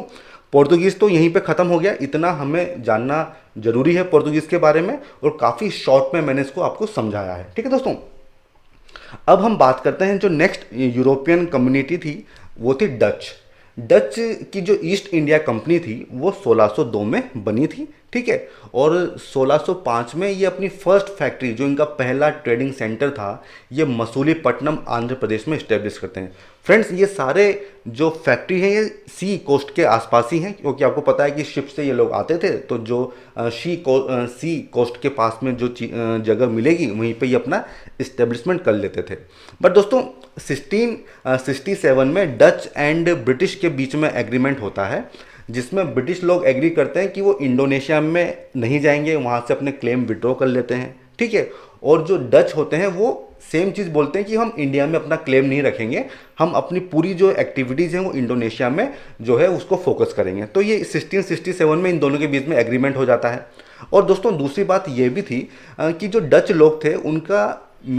पोर्तुगीज़ तो यहीं पे ख़त्म हो गया इतना हमें जानना ज़रूरी है पोर्तुगीज़ के बारे में और काफ़ी शॉर्ट में मैंने इसको आपको समझाया है ठीक है दोस्तों अब हम बात करते हैं जो नेक्स्ट यूरोपियन कम्युनिटी थी वो थी डच डच की जो ईस्ट इंडिया कंपनी थी वो 1602 में बनी थी ठीक है और 1605 में ये अपनी फर्स्ट फैक्ट्री जो इनका पहला ट्रेडिंग सेंटर था ये मसूलीपट्टनम आंध्र प्रदेश में इस्टेब्लिश करते हैं फ्रेंड्स ये सारे जो फैक्ट्री हैं ये सी कोस्ट के आसपास ही हैं क्योंकि आपको पता है कि शिप से ये लोग आते थे तो जो शी को सी कोस्ट के पास में जो जगह मिलेगी वहीं पे ये अपना इस्टेब्लिशमेंट कर लेते थे बट दोस्तों सिक्सटीन सिक्सटी सेवन में डच एंड ब्रिटिश के बीच में एग्रीमेंट होता है जिसमें ब्रिटिश लोग एग्री करते हैं कि वो इंडोनेशिया में नहीं जाएंगे वहाँ से अपने क्लेम विड्रॉ कर लेते हैं ठीक है और जो डच होते हैं वो सेम चीज़ बोलते हैं कि हम इंडिया में अपना क्लेम नहीं रखेंगे हम अपनी पूरी जो एक्टिविटीज़ हैं वो इंडोनेशिया में जो है उसको फोकस करेंगे तो ये सेवन में इन दोनों के बीच में एग्रीमेंट हो जाता है और दोस्तों दूसरी बात ये भी थी कि जो डच लोग थे उनका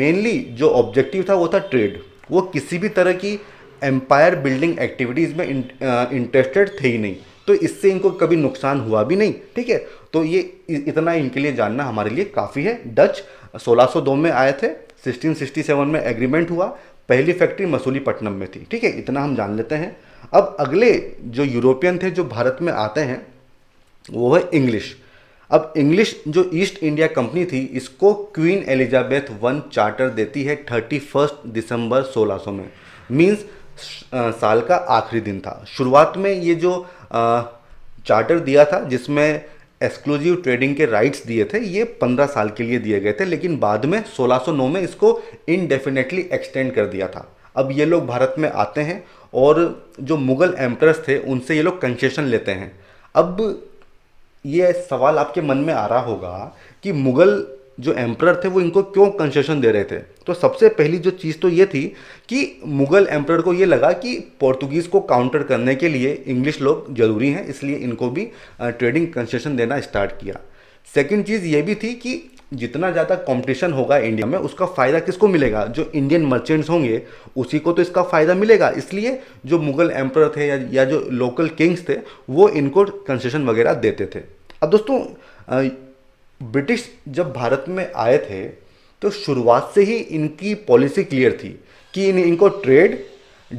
मेनली जो ऑब्जेक्टिव था वो था ट्रेड वो किसी भी तरह की एम्पायर बिल्डिंग एक्टिविटीज़ में इंटरेस्टेड थे ही नहीं तो इससे इनको कभी नुकसान हुआ भी नहीं ठीक है तो ये इतना इनके लिए जानना हमारे लिए काफ़ी है डच 1602 में आए थे 1667 में एग्रीमेंट हुआ पहली फैक्ट्री मसूलीपट्टनम में थी ठीक है इतना हम जान लेते हैं अब अगले जो यूरोपियन थे जो भारत में आते हैं वो है इंग्लिश अब इंग्लिश जो ईस्ट इंडिया कंपनी थी इसको क्वीन एलिजाबेथ वन चार्टर देती है थर्टी फर्स्ट दिसंबर 1600 में मीन्स साल का आखिरी दिन था शुरुआत में ये जो चार्टर दिया था जिसमें एक्सक्लूसिव ट्रेडिंग के राइट्स दिए थे ये 15 साल के लिए दिए गए थे लेकिन बाद में 1609 में इसको इनडेफिनेटली एक्सटेंड कर दिया था अब ये लोग भारत में आते हैं और जो मुग़ल एम्प्रेस थे उनसे ये लोग कंसेशन लेते हैं अब ये सवाल आपके मन में आ रहा होगा कि मुग़ल जो एम्प्रर थे वो इनको क्यों कंसेशन दे रहे थे तो सबसे पहली जो चीज़ तो ये थी कि मुग़ल एम्प्रर को ये लगा कि पोर्तुगीज़ को काउंटर करने के लिए इंग्लिश लोग ज़रूरी हैं इसलिए इनको भी ट्रेडिंग कंसेशन देना स्टार्ट किया सेकेंड चीज़ ये भी थी कि जितना ज़्यादा कंपटीशन होगा इंडिया में उसका फ़ायदा किसको मिलेगा जो इंडियन मर्चेंट्स होंगे उसी को तो इसका फ़ायदा मिलेगा इसलिए जो मुग़ल एम्प्रर थे या, या जो लोकल किंग्स थे वो इनको कंसेशन वगैरह देते थे अब दोस्तों ब्रिटिश जब भारत में आए थे तो शुरुआत से ही इनकी पॉलिसी क्लियर थी कि इन इनको ट्रेड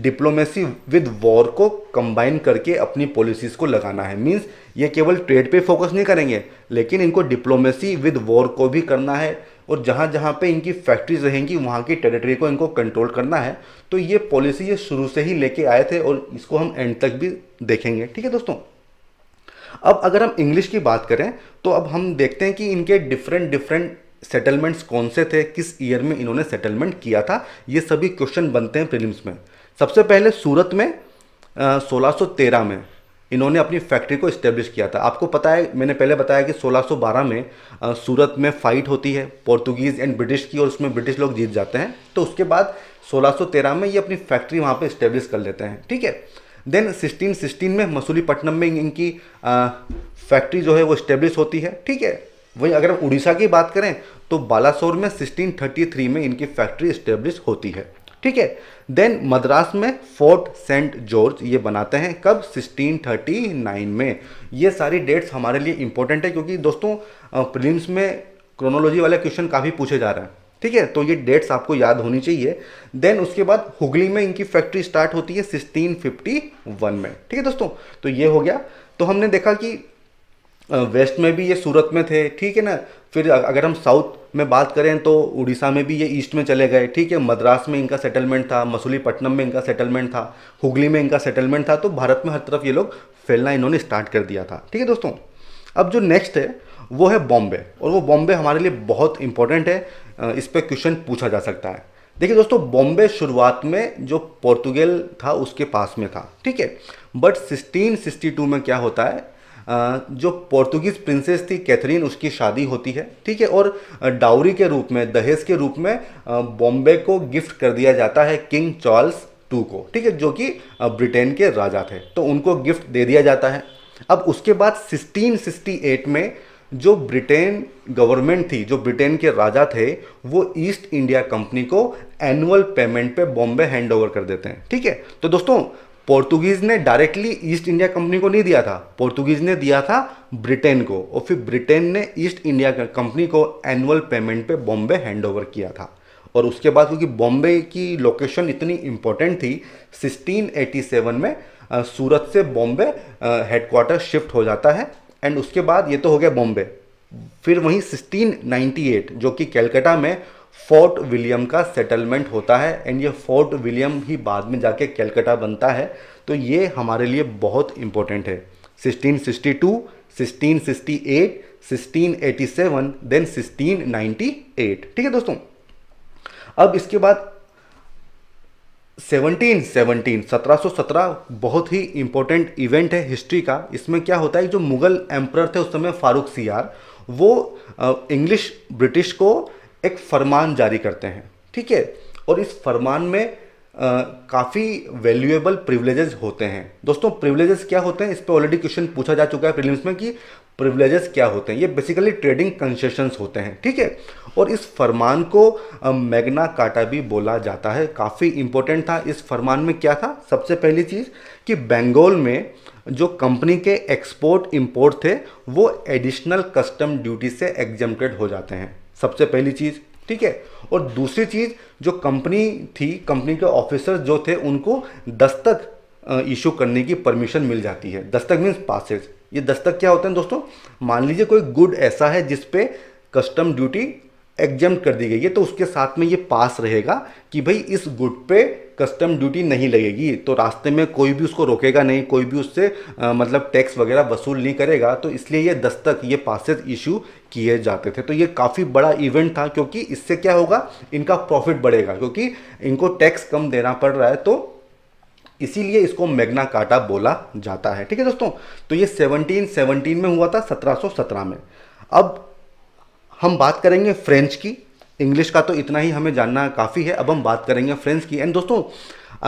डिप्लोमेसी विद वॉर को कंबाइन करके अपनी पॉलिसीज़ को लगाना है मींस ये केवल ट्रेड पे फोकस नहीं करेंगे लेकिन इनको डिप्लोमेसी विद वॉर को भी करना है और जहाँ जहाँ पे इनकी फैक्ट्रीज रहेंगी वहाँ की टेरिटरी को इनको कंट्रोल करना है तो ये पॉलिसी ये शुरू से ही लेके आए थे और इसको हम एंड तक भी देखेंगे ठीक है दोस्तों अब अगर हम इंग्लिश की बात करें तो अब हम देखते हैं कि इनके डिफरेंट डिफरेंट सेटलमेंट्स कौन से थे किस ईयर में इन्होंने सेटलमेंट किया था ये सभी क्वेश्चन बनते हैं प्रिलिम्स में सबसे पहले सूरत में आ, 1613 में इन्होंने अपनी फैक्ट्री को इस्टेब्लिश किया था आपको पता है मैंने पहले बताया कि 1612 में आ, सूरत में फ़ाइट होती है पोर्तुगीज़ एंड ब्रिटिश की और उसमें ब्रिटिश लोग जीत जाते हैं तो उसके बाद 1613 में ये अपनी फैक्ट्री वहाँ पे इस्टेब्लिश कर लेते हैं ठीक है देन 1616 में मसूलीपट्टनम में इनकी फैक्ट्री जो है वो इस्टेब्लिश होती है ठीक है वहीं अगर हम उड़ीसा की बात करें तो बालासोर में 1633 में इनकी फैक्ट्री इस्टेब्लिश होती है ठीक है देन मद्रास में फोर्ट सेंट जॉर्ज ये बनाते हैं कब 1639 में ये सारी डेट्स हमारे लिए इंपॉर्टेंट है क्योंकि दोस्तों प्रिलिम्स में क्रोनोलॉजी वाले क्वेश्चन काफ़ी पूछे जा रहे हैं ठीक है तो ये डेट्स आपको याद होनी चाहिए देन उसके बाद हुगली में इनकी फैक्ट्री स्टार्ट होती है सिक्सटीन फिफ्टी वन में ठीक है दोस्तों तो ये हो गया तो हमने देखा कि वेस्ट में भी ये सूरत में थे ठीक है ना फिर अगर हम साउथ में बात करें तो उड़ीसा में भी ये ईस्ट में चले गए ठीक है मद्रास में इनका सेटलमेंट था मसूलीपट्टनम में इनका सेटलमेंट था हुगली में इनका सेटलमेंट था तो भारत में हर तरफ ये लोग फैलना इन्होंने स्टार्ट कर दिया था ठीक है दोस्तों अब जो नेक्स्ट है वो है बॉम्बे और वो बॉम्बे हमारे लिए बहुत इंपॉर्टेंट है इस पर क्वेश्चन पूछा जा सकता है देखिए दोस्तों बॉम्बे शुरुआत में जो पोर्तुगल था उसके पास में था ठीक है बट सिक्सटीन सिक्सटी टू में क्या होता है जो पोर्तुगीज़ प्रिंसेस थी कैथरीन उसकी शादी होती है ठीक है और डाउरी के रूप में दहेज के रूप में बॉम्बे को गिफ्ट कर दिया जाता है किंग चार्ल्स टू को ठीक है जो कि ब्रिटेन के राजा थे तो उनको गिफ्ट दे दिया जाता है अब उसके बाद 1668 में जो ब्रिटेन गवर्नमेंट थी जो ब्रिटेन के राजा थे वो ईस्ट इंडिया कंपनी को एनुअल पेमेंट पे बॉम्बे हैंड ओवर कर देते हैं ठीक है तो दोस्तों पोर्तुगीज ने डायरेक्टली ईस्ट इंडिया कंपनी को नहीं दिया था पोर्तुगीज ने दिया था ब्रिटेन को और फिर ब्रिटेन ने ईस्ट इंडिया कंपनी को एनुअल पेमेंट पे बॉम्बे हैंड ओवर किया था और उसके बाद क्योंकि बॉम्बे की लोकेशन इतनी इंपॉर्टेंट थी 1687 में सूरत से बॉम्बे हेडक्वार्टर शिफ्ट हो जाता है एंड उसके बाद ये तो हो गया बॉम्बे फिर वहीं 1698 जो कि कैलकाटा में फोर्ट विलियम का सेटलमेंट होता है एंड ये फोर्ट विलियम ही बाद में जाके कैलकाटा बनता है तो ये हमारे लिए बहुत इंपॉर्टेंट है 1662, 1668, 1687, देन 1698 ठीक है दोस्तों अब इसके बाद सेवनटीन सेवनटीन सत्रह बहुत ही इंपॉर्टेंट इवेंट है हिस्ट्री का इसमें क्या होता है जो मुगल एम्प्रर थे उस समय फारूक सियार वो इंग्लिश ब्रिटिश को एक फरमान जारी करते हैं ठीक है और इस फरमान में काफ़ी वैल्यूएबल प्रिवलेजेस होते हैं दोस्तों प्रिवलेजेस क्या होते हैं इस पर ऑलरेडी क्वेश्चन पूछा जा चुका है प्रिलिम्स में कि प्रिवलेजेस क्या होते हैं ये बेसिकली ट्रेडिंग कंसेशंस होते हैं ठीक है और इस फरमान को मैग्ना काटा भी बोला जाता है काफ़ी इम्पोर्टेंट था इस फरमान में क्या था सबसे पहली चीज़ कि बंगाल में जो कंपनी के एक्सपोर्ट इंपोर्ट थे वो एडिशनल कस्टम ड्यूटी से एग्जम्प्टेड हो जाते हैं सबसे पहली चीज़ ठीक है और दूसरी चीज़ जो कंपनी थी कंपनी के ऑफिसर्स जो थे उनको दस्तक इशू करने की परमिशन मिल जाती है दस्तक मीन्स पासेज ये दस्तक क्या होते हैं दोस्तों मान लीजिए कोई गुड ऐसा है जिस पे कस्टम ड्यूटी एग्जाम कर दी गई है तो उसके साथ में ये पास रहेगा कि भाई इस गुड पे कस्टम ड्यूटी नहीं लगेगी तो रास्ते में कोई भी उसको रोकेगा नहीं कोई भी उससे आ, मतलब टैक्स वगैरह वसूल नहीं करेगा तो इसलिए ये दस्तक ये पासेज इशू किए जाते थे तो ये काफ़ी बड़ा इवेंट था क्योंकि इससे क्या होगा इनका प्रॉफिट बढ़ेगा क्योंकि इनको टैक्स कम देना पड़ रहा है तो इसीलिए इसको मैग्ना काटा बोला जाता है ठीक है दोस्तों तो ये सेवनटीन में हुआ था सत्रह में अब हम बात करेंगे फ्रेंच की इंग्लिश का तो इतना ही हमें जानना काफ़ी है अब हम बात करेंगे फ्रेंच की एंड दोस्तों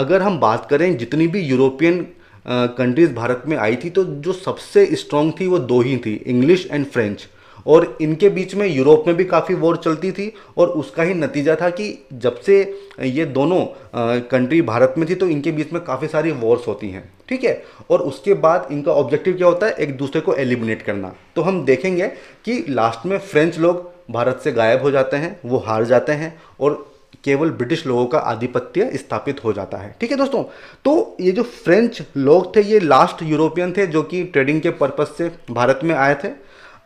अगर हम बात करें जितनी भी यूरोपियन कंट्रीज़ भारत में आई थी तो जो सबसे स्ट्रांग थी वो दो ही थी इंग्लिश एंड फ्रेंच और इनके बीच में यूरोप में भी काफ़ी वॉर चलती थी और उसका ही नतीजा था कि जब से ये दोनों कंट्री भारत में थी तो इनके बीच में काफ़ी सारी वॉर्स होती हैं ठीक है और उसके बाद इनका ऑब्जेक्टिव क्या होता है एक दूसरे को एलिमिनेट करना तो हम देखेंगे कि लास्ट में फ्रेंच लोग भारत से गायब हो जाते हैं वो हार जाते हैं और केवल ब्रिटिश लोगों का आधिपत्य स्थापित हो जाता है ठीक है दोस्तों तो ये जो फ्रेंच लोग थे ये लास्ट यूरोपियन थे जो कि ट्रेडिंग के पर्पज़ से भारत में आए थे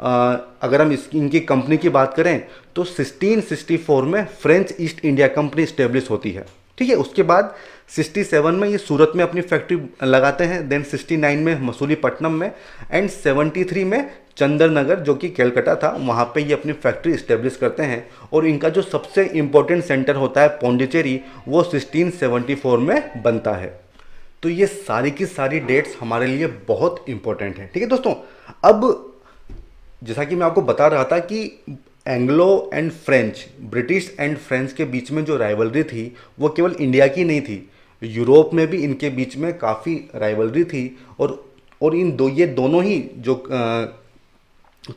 आ, अगर हम इस इनकी कंपनी की बात करें तो 1664 में French East India Company establish होती है ठीक है उसके बाद 67 में ये सूरत में अपनी फैक्ट्री लगाते हैं देन 69 में मसूलीपट्टनम में एंड 73 में चंद्रनगर जो कि कैलकटा था वहाँ पे ये अपनी फैक्ट्री इस्टेब्लिश करते हैं और इनका जो सबसे इम्पोर्टेंट सेंटर होता है पौंडिचेरी वो 1674 में बनता है तो ये सारी की सारी डेट्स हमारे लिए बहुत इंपॉर्टेंट हैं ठीक है दोस्तों अब जैसा कि मैं आपको बता रहा था कि Anglo and French British and French के बीच में जो राइवलरी थी वो केवल इंडिया की नहीं थी यूरोप में भी इनके बीच में काफ़ी राइवलरी थी और और इन दो ये दोनों ही जो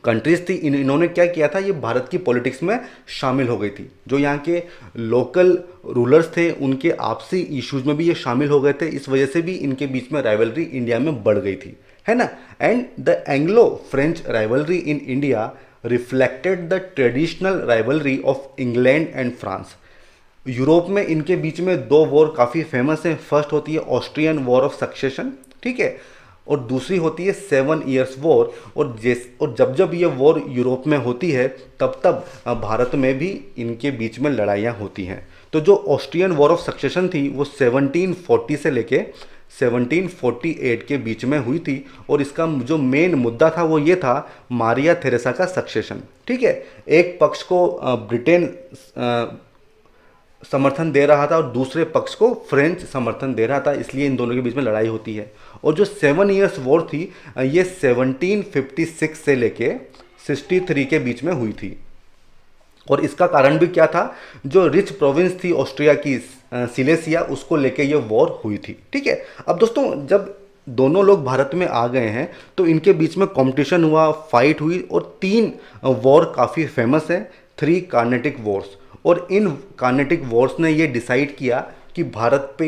कंट्रीज थी इन इन्होंने क्या किया था ये भारत की पॉलिटिक्स में शामिल हो गई थी जो यहाँ के लोकल रूलर्स थे उनके आपसी इश्यूज में भी ये शामिल हो गए थे इस वजह से भी इनके बीच में राइवलरी इंडिया में बढ़ गई थी है ना and the Anglo French rivalry in India reflected the traditional rivalry of England and France Europe में इनके बीच में दो वॉर काफ़ी फेमस हैं फर्स्ट होती है ऑस्ट्रियन वॉर ऑफ सक्सेशन ठीक है और दूसरी होती है सेवन ईयर्स वॉर और जैस और जब जब ये वॉर यूरोप में होती है तब तब भारत में भी इनके बीच में लड़ाइयाँ होती हैं तो जो ऑस्ट्रियन वॉर ऑफ सक्सेशन थी वो 1740 से लेके 1748 के बीच में हुई थी और इसका जो मेन मुद्दा था वो ये था मारिया थेरेसा का सक्सेशन ठीक है एक पक्ष को ब्रिटेन समर्थन दे रहा था और दूसरे पक्ष को फ्रेंच समर्थन दे रहा था इसलिए इन दोनों के बीच में लड़ाई होती है और जो सेवन ईयर्स वॉर थी ये 1756 से लेके 63 के बीच में हुई थी और इसका कारण भी क्या था जो रिच प्रोविंस थी ऑस्ट्रिया की सिलेसिया उसको लेके ये वॉर हुई थी ठीक है अब दोस्तों जब दोनों लोग भारत में आ गए हैं तो इनके बीच में कंपटीशन हुआ फाइट हुई और तीन वॉर काफ़ी फेमस हैं थ्री कार्नेटिक वॉर्स और इन कार्नेटिक वॉर्स ने ये डिसाइड किया कि भारत पे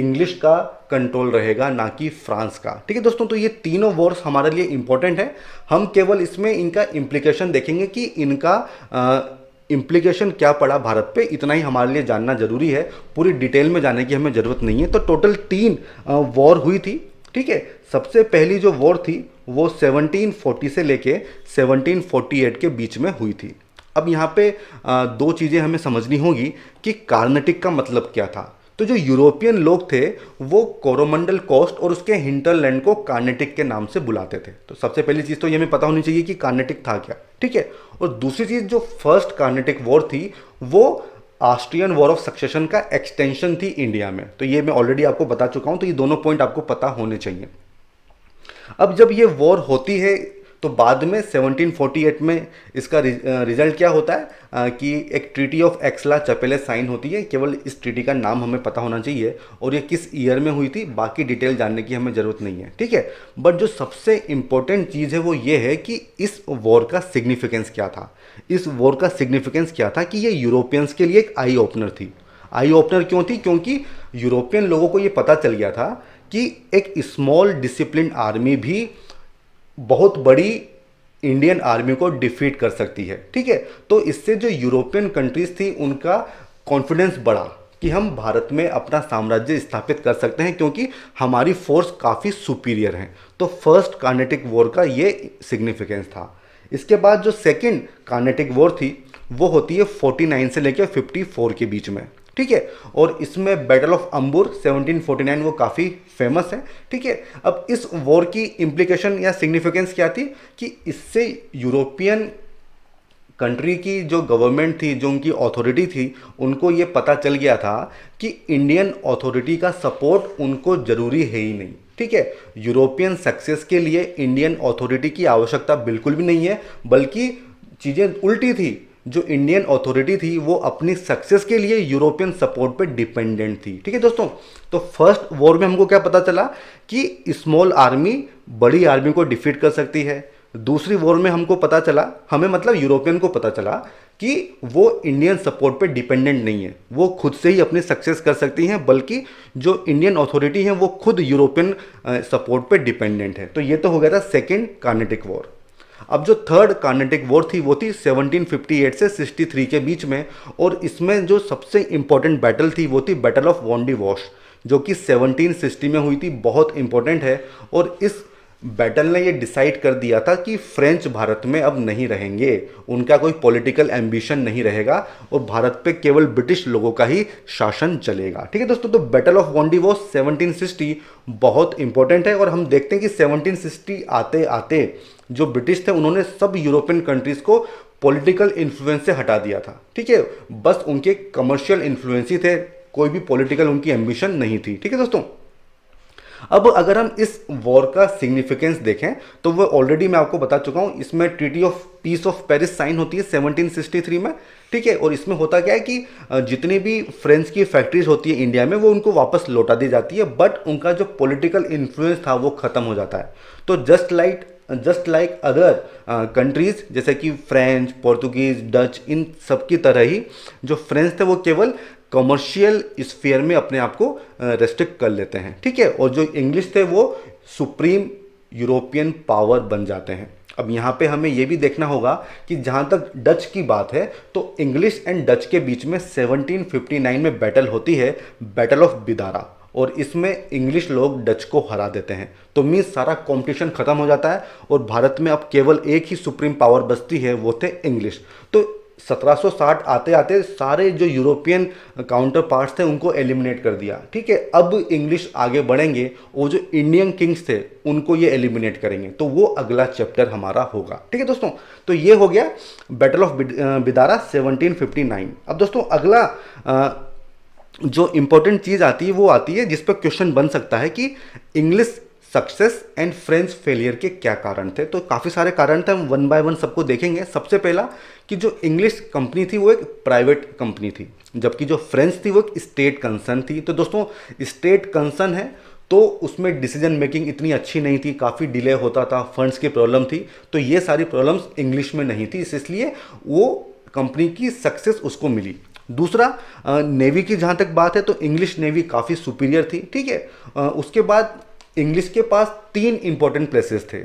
इंग्लिश का कंट्रोल रहेगा ना कि फ्रांस का ठीक है दोस्तों तो ये तीनों वॉर्स हमारे लिए इम्पोर्टेंट है हम केवल इसमें इनका इम्प्लीकेशन देखेंगे कि इनका आ, इम्प्लीकेशन क्या पड़ा भारत पे इतना ही हमारे लिए जानना जरूरी है पूरी डिटेल में जाने की हमें ज़रूरत नहीं है तो टोटल तीन वॉर हुई थी ठीक है सबसे पहली जो वॉर थी वो 1740 से लेके 1748 के बीच में हुई थी अब यहाँ पे दो चीज़ें हमें समझनी होगी कि कार्नेटिक का मतलब क्या था तो जो यूरोपियन लोग थे वो कोरोमंडल कोस्ट और उसके हिंटरलैंड को कार्नेटिक के नाम से बुलाते थे तो सबसे पहली चीज़ तो ये हमें पता होनी चाहिए कि कार्नेटिक था क्या ठीक है और दूसरी चीज़ जो फर्स्ट कार्नेटिक वॉर थी वो ऑस्ट्रियन वॉर ऑफ सक्सेशन का एक्सटेंशन थी इंडिया में तो ये मैं ऑलरेडी आपको बता चुका हूँ तो ये दोनों पॉइंट आपको पता होने चाहिए अब जब ये वॉर होती है तो बाद में 1748 में इसका रिजल्ट क्या होता है कि एक treaty of Aix-la-Chapelle sign होती है केवल इस ट्रीटी का नाम हमें पता होना चाहिए और ये किस ईयर में हुई थी बाकी डिटेल जानने की हमें ज़रूरत नहीं है ठीक है बट जो सबसे इम्पोर्टेंट चीज़ है वो ये है कि इस वॉर का सिग्निफिकेंस क्या था इस वॉर का सिग्निफिकेंस क्या था कि ये यूरोपियंस के लिए एक आई ओपनर थी आई ओपनर क्यों थी क्योंकि यूरोपियन लोगों को ये पता चल गया था कि एक स्मॉल डिसिप्लिन आर्मी भी बहुत बड़ी इंडियन आर्मी को डिफीट कर सकती है ठीक है तो इससे जो यूरोपियन कंट्रीज थी उनका कॉन्फिडेंस बढ़ा कि हम भारत में अपना साम्राज्य स्थापित कर सकते हैं क्योंकि हमारी फोर्स काफ़ी सुपीरियर हैं तो फर्स्ट कार्नेटिक वॉर का ये सिग्निफिकेंस था इसके बाद जो सेकंड कार्नेटिक वॉर थी वो होती है 49 से लेकर 54 के बीच में ठीक है और इसमें बैटल ऑफ अम्बूर 1749 वो काफ़ी फेमस है ठीक है अब इस वॉर की इम्प्लीकेशन या सिग्निफिकेंस क्या थी कि इससे यूरोपियन कंट्री की जो गवर्नमेंट थी जो उनकी अथॉरिटी थी उनको ये पता चल गया था कि इंडियन अथॉरिटी का सपोर्ट उनको ज़रूरी है ही नहीं ठीक है यूरोपियन सक्सेस के लिए इंडियन अथॉरिटी की आवश्यकता बिल्कुल भी नहीं है बल्कि चीज़ें उल्टी थी जो इंडियन अथॉरिटी थी वो अपनी सक्सेस के लिए यूरोपियन सपोर्ट पे डिपेंडेंट थी ठीक है दोस्तों तो फर्स्ट वॉर में हमको क्या पता चला कि स्मॉल आर्मी बड़ी आर्मी को डिफीट कर सकती है दूसरी वॉर में हमको पता चला हमें मतलब यूरोपियन को पता चला कि वो इंडियन सपोर्ट पे डिपेंडेंट नहीं है वो खुद से ही अपनी सक्सेस कर सकती हैं बल्कि जो इंडियन अथॉरिटी है वो खुद यूरोपियन सपोर्ट पे डिपेंडेंट है तो ये तो हो गया था सेकेंड कार्नेटिक वॉर अब जो थर्ड कार्नेटिक वॉर थी वो थी 1758 से 63 के बीच में और इसमें जो सबसे इम्पोर्टेंट बैटल थी वो थी बैटल ऑफ वॉन्डी वॉश जो कि 1760 में हुई थी बहुत इम्पोर्टेंट है और इस बैटल ने ये डिसाइड कर दिया था कि फ्रेंच भारत में अब नहीं रहेंगे उनका कोई पॉलिटिकल एम्बिशन नहीं रहेगा और भारत पे केवल ब्रिटिश लोगों का ही शासन चलेगा ठीक है दोस्तों तो बैटल ऑफ वॉन्डी वो सिक्सटी बहुत इंपॉर्टेंट है और हम देखते हैं कि 1760 आते आते जो ब्रिटिश थे उन्होंने सब यूरोपियन कंट्रीज़ को पॉलिटिकल इन्फ्लुएंस से हटा दिया था ठीक है बस उनके कमर्शियल इन्फ्लुएंस ही थे कोई भी पॉलिटिकल उनकी एम्बिशन नहीं थी ठीक है दोस्तों अब अगर हम इस वॉर का सिग्निफिकेंस देखें तो वो ऑलरेडी मैं आपको बता चुका हूँ इसमें treaty of peace of Paris sign होती है 1763 में ठीक है और इसमें होता क्या है कि जितनी भी फ्रेंच की फैक्ट्रीज होती है इंडिया में वो उनको वापस लौटा दी जाती है बट उनका जो पॉलिटिकल इन्फ्लुएंस था वो ख़त्म हो जाता है तो just like just like other countries जैसे कि फ्रेंच पोर्तुगीज़ डच इन सब की तरह ही जो फ्रेंच थे वो केवल कमर्शियल स्फेयर में अपने आप को रेस्ट्रिक्ट कर लेते हैं ठीक है और जो इंग्लिश थे वो सुप्रीम यूरोपियन पावर बन जाते हैं अब यहाँ पे हमें ये भी देखना होगा कि जहाँ तक डच की बात है तो इंग्लिश एंड डच के बीच में 1759 में बैटल होती है बैटल ऑफ बिदारा और इसमें इंग्लिश लोग डच को हरा देते हैं तो मीन्स सारा कंपटीशन ख़त्म हो जाता है और भारत में अब केवल एक ही सुप्रीम पावर बचती है वो थे इंग्लिश तो 1760 आते आते सारे जो यूरोपियन काउंटर पार्ट्स थे उनको एलिमिनेट कर दिया ठीक है अब इंग्लिश आगे बढ़ेंगे वो जो इंडियन किंग्स थे उनको ये एलिमिनेट करेंगे तो वो अगला चैप्टर हमारा होगा ठीक है दोस्तों तो ये हो गया बैटल ऑफ बिदारा 1759 अब दोस्तों अगला जो इंपॉर्टेंट चीज़ आती है वो आती है जिस पर क्वेश्चन बन सकता है कि English success and French failure के क्या कारण थे तो काफ़ी सारे कारण थे हम वन बाय वन सबको देखेंगे सबसे पहला कि जो इंग्लिश कंपनी थी वो एक प्राइवेट कंपनी थी जबकि जो फ्रेंच थी वो एक स्टेट कंसर्न थी तो दोस्तों स्टेट कंसर्न है तो उसमें डिसीजन मेकिंग इतनी अच्छी नहीं थी काफ़ी डिले होता था फंड्स की प्रॉब्लम थी तो ये सारी प्रॉब्लम्स इंग्लिश में नहीं थी इसलिए वो कंपनी की सक्सेस उसको मिली दूसरा नेवी की जहाँ तक बात है तो इंग्लिश नेवी काफ़ी सुपीरियर थी ठीक है उसके बाद इंग्लिश के पास तीन इंपॉर्टेंट प्लेसेस थे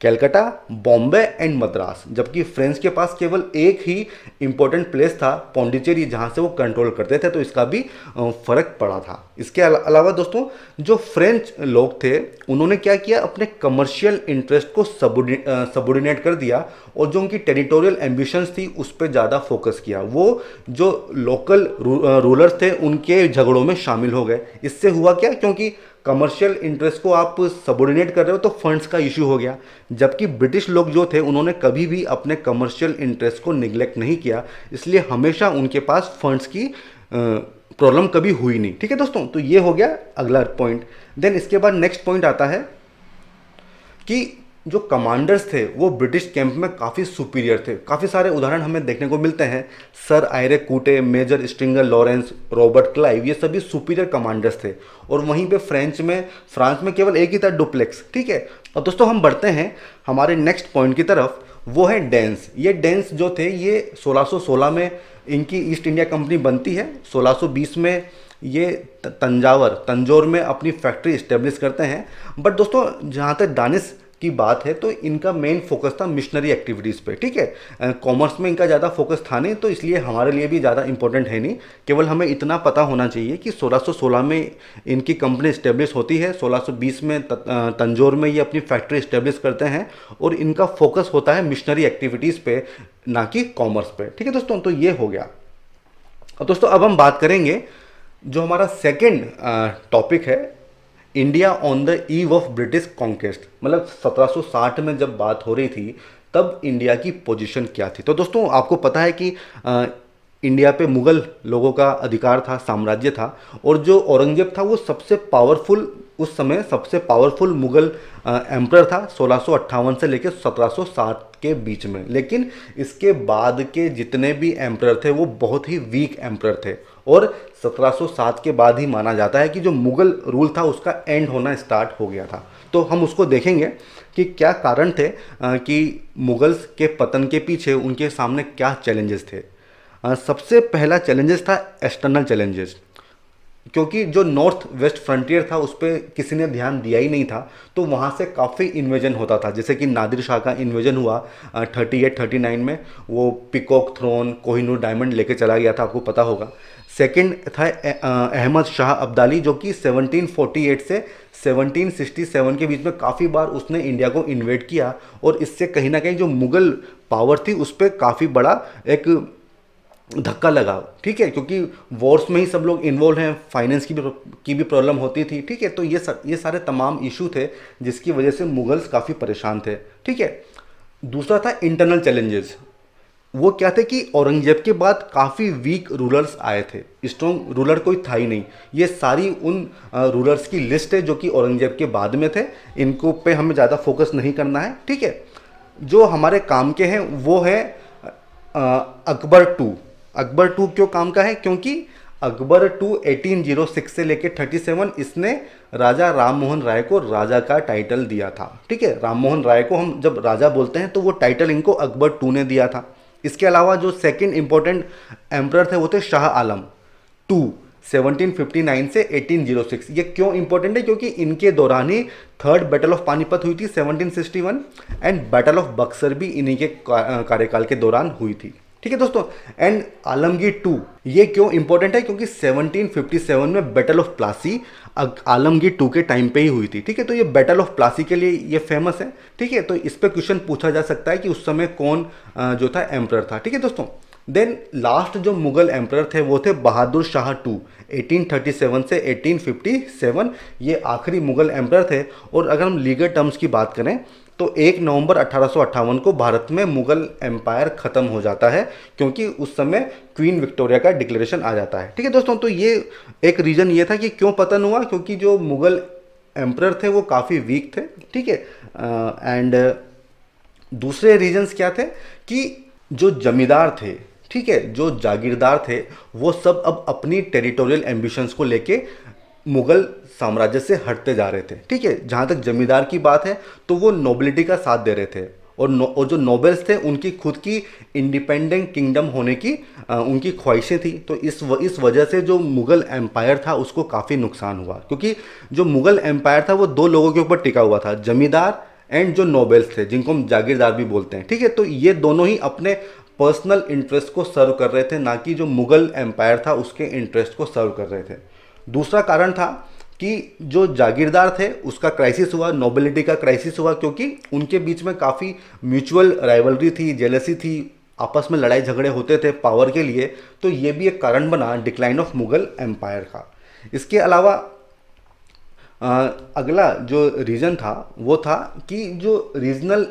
कैलकाटा बॉम्बे एंड मद्रास जबकि फ्रेंच के पास केवल एक ही इम्पोर्टेंट प्लेस था पौंडीचेरी जहाँ से वो कंट्रोल करते थे तो इसका भी फर्क पड़ा था इसके अलावा दोस्तों जो फ्रेंच लोग थे उन्होंने क्या किया अपने कमर्शियल इंटरेस्ट को सबोर्डिनेट कर दिया और जो उनकी टेरिटोरियल एम्बिशंस थी उस पर ज़्यादा फोकस किया वो जो लोकल रूलर्स थे उनके झगड़ों में शामिल हो गए इससे हुआ क्या क्योंकि कमर्शियल इंटरेस्ट को आप सबोर्डिनेट कर रहे हो तो फंड्स का इशू हो गया जबकि ब्रिटिश लोग जो थे उन्होंने कभी भी अपने कमर्शियल इंटरेस्ट को निग्लेक्ट नहीं किया इसलिए हमेशा उनके पास फंड्स की प्रॉब्लम कभी हुई नहीं ठीक है दोस्तों तो ये हो गया अगला पॉइंट देन इसके बाद नेक्स्ट पॉइंट आता है कि जो कमांडर्स थे वो ब्रिटिश कैंप में काफ़ी सुपीरियर थे काफ़ी सारे उदाहरण हमें देखने को मिलते हैं sir Eyre Coote Major Stringer Lawrence Robert Clive ये सभी सुपीरियर कमांडर्स थे और वहीं पे फ्रेंच में फ्रांस में केवल एक ही था डुप्लेक्स ठीक है और दोस्तों हम बढ़ते हैं हमारे नेक्स्ट पॉइंट की तरफ वो है डेंस ये डेंस जो थे ये सोलह में इनकी ईस्ट इंडिया कंपनी बनती है 1620 में ये तंजावर तंजौर में अपनी फैक्ट्री इस्टेब्लिश करते हैं बट दोस्तों जहाँ तक दानिश की बात है तो इनका मेन फोकस था मिशनरी एक्टिविटीज़ पे ठीक है कॉमर्स में इनका ज़्यादा फोकस था नहीं तो इसलिए हमारे लिए भी ज़्यादा इंपॉर्टेंट है नहीं केवल हमें इतना पता होना चाहिए कि 1616 में इनकी कंपनी इस्टेब्लिश होती है 1620 में तंजोर में ये अपनी फैक्ट्री इस्टेब्लिश करते हैं और इनका फोकस होता है मिशनरी एक्टिविटीज़ पे ना कि कॉमर्स पे ठीक है दोस्तों तो ये हो गया और दोस्तों अब हम बात करेंगे जो हमारा सेकेंड टॉपिक है India on the eve of British conquest मतलब 1760 में जब बात हो रही थी तब इंडिया की पोजीशन क्या थी तो दोस्तों आपको पता है कि आ, इंडिया पे मुग़ल लोगों का अधिकार था साम्राज्य था और जो औरंगजेब था वो सबसे पावरफुल उस समय सबसे पावरफुल मुगल एम्पर था सोलह से लेकर 1760 के बीच में लेकिन इसके बाद के जितने भी एम्पर थे वो बहुत ही वीक एम्पर थे और 1707 के बाद ही माना जाता है कि जो मुगल रूल था उसका एंड होना स्टार्ट हो गया था तो हम उसको देखेंगे कि क्या कारण थे कि मुगल्स के पतन के पीछे उनके सामने क्या चैलेंजेस थे सबसे पहला चैलेंजेस था एक्सटर्नल चैलेंजेस क्योंकि जो नॉर्थ वेस्ट फ्रंटियर था उस पर किसी ने ध्यान दिया ही नहीं था तो वहाँ से काफ़ी इन्वेजन होता था जैसे कि नादिर शाह का इन्वेजन हुआ थर्टी एट थर्टी नाइन में वो पिकॉक थ्रोन कोहिनूर डायमंड लेके चला गया था आपको पता होगा सेकंड था अहमद शाह अब्दाली जो कि 1748 से 1767 के बीच में काफ़ी बार उसने इंडिया को इन्वेट किया और इससे कहीं ना कहीं जो मुग़ल पावर थी उस पर काफ़ी बड़ा एक धक्का लगा ठीक है क्योंकि वॉर्स में ही सब लोग इन्वॉल्व हैं फाइनेंस की भी की भी प्रॉब्लम होती थी ठीक है तो ये सब ये सारे तमाम इशू थे जिसकी वजह से मुगल्स काफ़ी परेशान थे ठीक है दूसरा था इंटरनल चैलेंजेस वो क्या थे कि औरंगजेब के बाद काफ़ी वीक रूलर्स आए थे स्ट्रॉन्ग रूलर कोई था ही नहीं ये सारी उन रूलर्स की लिस्ट है जो कि औरंगजेब के बाद में थे इनको पे हमें ज़्यादा फोकस नहीं करना है ठीक है जो हमारे काम के हैं वो है अकबर टू अकबर टू क्यों काम का है क्योंकि अकबर टू 1806 से लेकर 37 इसने राजा राम मोहन राय को राजा का टाइटल दिया था ठीक है राम मोहन राय को हम जब राजा बोलते हैं तो वो टाइटल इनको अकबर टू ने दिया था इसके अलावा जो सेकेंड इंपॉर्टेंट एम्प्रर थे वो थे शाह आलम टू 1759 से 1806 ये क्यों इंपॉर्टेंट है क्योंकि इनके दौरान ही थर्ड बैटल ऑफ पानीपत हुई थी 1761 एंड बैटल ऑफ बक्सर भी इन्हीं के कार्यकाल के दौरान हुई थी ठीक है दोस्तों एंड आलमगीर टू ये क्यों इंपॉर्टेंट है क्योंकि 1757 में battle of Plassey Alamgir two के टाइम पे ही हुई थी ठीक है तो ये बैटल ऑफ प्लासी के लिए ये फेमस है ठीक है तो इस पर क्वेश्चन पूछा जा सकता है कि उस समय कौन जो था एम्प्रर था ठीक है दोस्तों देन लास्ट जो मुगल एम्प्रर थे वो थे बहादुर शाह टू 1837 से 1857 ये आखिरी मुगल एम्प्रर थे और अगर हम लीगल टर्म्स की बात करें तो एक नवंबर अठारह को भारत में मुगल एम्पायर ख़त्म हो जाता है क्योंकि उस समय क्वीन विक्टोरिया का डिक्लेरेशन आ जाता है ठीक है दोस्तों तो ये एक रीज़न ये था कि क्यों पतन हुआ क्योंकि जो मुगल एम्प्रर थे वो काफ़ी वीक थे ठीक है एंड दूसरे रीजन्स क्या थे कि जो जमींदार थे ठीक है जो जागीरदार थे वो सब अब अपनी टेरिटोरियल एम्बिशंस को लेके मुग़ल साम्राज्य से हटते जा रहे थे ठीक है जहाँ तक जमींदार की बात है तो वो नोबिलिटी का साथ दे रहे थे और नो, और जो नोबेल्स थे उनकी खुद की इंडिपेंडेंट किंगडम होने की आ, उनकी ख्वाहिशें थी तो इस व, इस वजह से जो मुग़ल एम्पायर था उसको काफ़ी नुकसान हुआ क्योंकि जो मुग़ल एम्पायर था वो दो लोगों के ऊपर टिका हुआ था जमींदार एंड जो नोबेल्स थे जिनको हम जागीरदार भी बोलते हैं ठीक है तो ये दोनों ही अपने पर्सनल इंटरेस्ट को सर्व कर रहे थे ना कि जो मुग़ल एम्पायर था उसके इंटरेस्ट को सर्व कर रहे थे दूसरा कारण था कि जो जागीरदार थे उसका क्राइसिस हुआ नोबिलिटी का क्राइसिस हुआ क्योंकि उनके बीच में काफ़ी म्यूचुअल राइवलरी थी जेलसी थी आपस में लड़ाई झगड़े होते थे पावर के लिए तो ये भी एक कारण बना डिक्लाइन ऑफ मुगल एम्पायर का इसके अलावा आ, अगला जो रीज़न था वो था कि जो रीजनल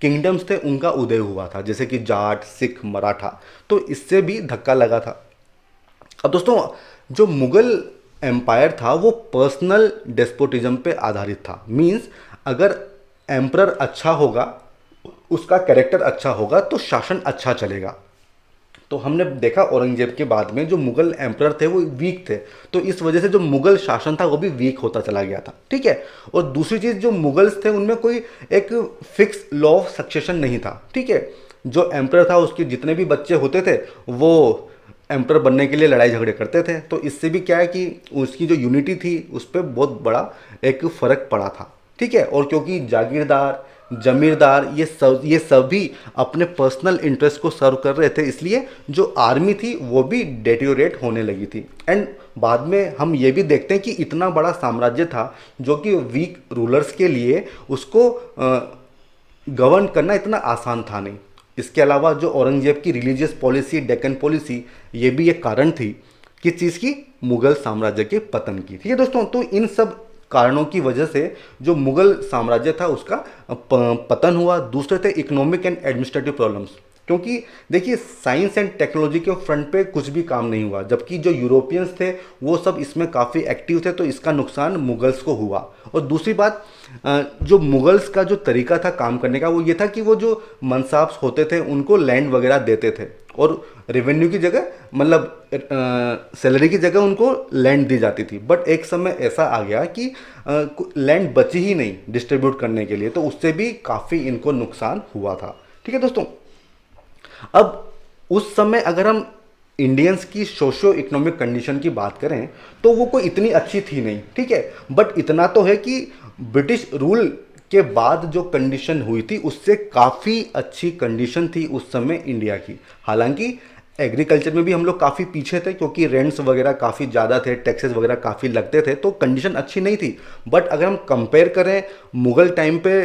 किंगडम्स थे उनका उदय हुआ था जैसे कि जाट सिख मराठा तो इससे भी धक्का लगा था अब दोस्तों जो मुग़ल एम्पायर था वो पर्सनल डेस्पोटिज्म पे आधारित था मींस अगर एम्प्रर अच्छा होगा उसका कैरेक्टर अच्छा होगा तो शासन अच्छा चलेगा तो हमने देखा औरंगजेब के बाद में जो मुगल एम्प्रर थे वो वीक थे तो इस वजह से जो मुगल शासन था वो भी वीक होता चला गया था ठीक है और दूसरी चीज़ जो मुगल्स थे उनमें कोई एक फिक्स लॉ ऑफ सक्सेशन नहीं था ठीक है जो एम्प्रर था उसके जितने भी बच्चे होते थे वो एम्पर बनने के लिए लड़ाई झगड़े करते थे तो इससे भी क्या है कि उसकी जो यूनिटी थी उस पर बहुत बड़ा एक फ़र्क पड़ा था ठीक है और क्योंकि जागीरदार जमींदार ये सब ये सभी अपने पर्सनल इंटरेस्ट को सर्व कर रहे थे इसलिए जो आर्मी थी वो भी डेटोरेट होने लगी थी एंड बाद में हम ये भी देखते हैं कि इतना बड़ा साम्राज्य था जो कि वीक रूलर्स के लिए उसको गवर्न करना इतना आसान था नहीं इसके अलावा जो औरंगजेब की रिलीजियस पॉलिसी डेकन पॉलिसी ये भी एक कारण थी किस चीज़ की मुगल साम्राज्य के पतन की ठीक है दोस्तों तो इन सब कारणों की वजह से जो मुगल साम्राज्य था उसका पतन हुआ दूसरे थे इकोनॉमिक एंड एडमिनिस्ट्रेटिव प्रॉब्लम्स क्योंकि देखिए साइंस एंड टेक्नोलॉजी के फ्रंट पे कुछ भी काम नहीं हुआ जबकि जो यूरोपियंस थे वो सब इसमें काफ़ी एक्टिव थे तो इसका नुकसान मुगल्स को हुआ और दूसरी बात जो मुगल्स का जो तरीका था काम करने का वो ये था कि वो जो मनसाब्स होते थे उनको लैंड वगैरह देते थे और रेवेन्यू की जगह मतलब सैलरी की जगह उनको लैंड दी जाती थी बट एक समय ऐसा आ गया कि लैंड बची ही नहीं डिस्ट्रीब्यूट करने के लिए तो उससे भी काफ़ी इनको नुकसान हुआ था ठीक है दोस्तों अब उस समय अगर हम इंडियंस की सोशो इकोनॉमिक कंडीशन की बात करें तो वो कोई इतनी अच्छी थी नहीं ठीक है बट इतना तो है कि ब्रिटिश रूल के बाद जो कंडीशन हुई थी उससे काफ़ी अच्छी कंडीशन थी उस समय इंडिया की हालांकि एग्रीकल्चर में भी हम लोग काफ़ी पीछे थे क्योंकि रेंट्स वगैरह काफ़ी ज़्यादा थे टैक्सेस वगैरह काफ़ी लगते थे तो कंडीशन अच्छी नहीं थी बट अगर हम कंपेयर करें मुग़ल टाइम पे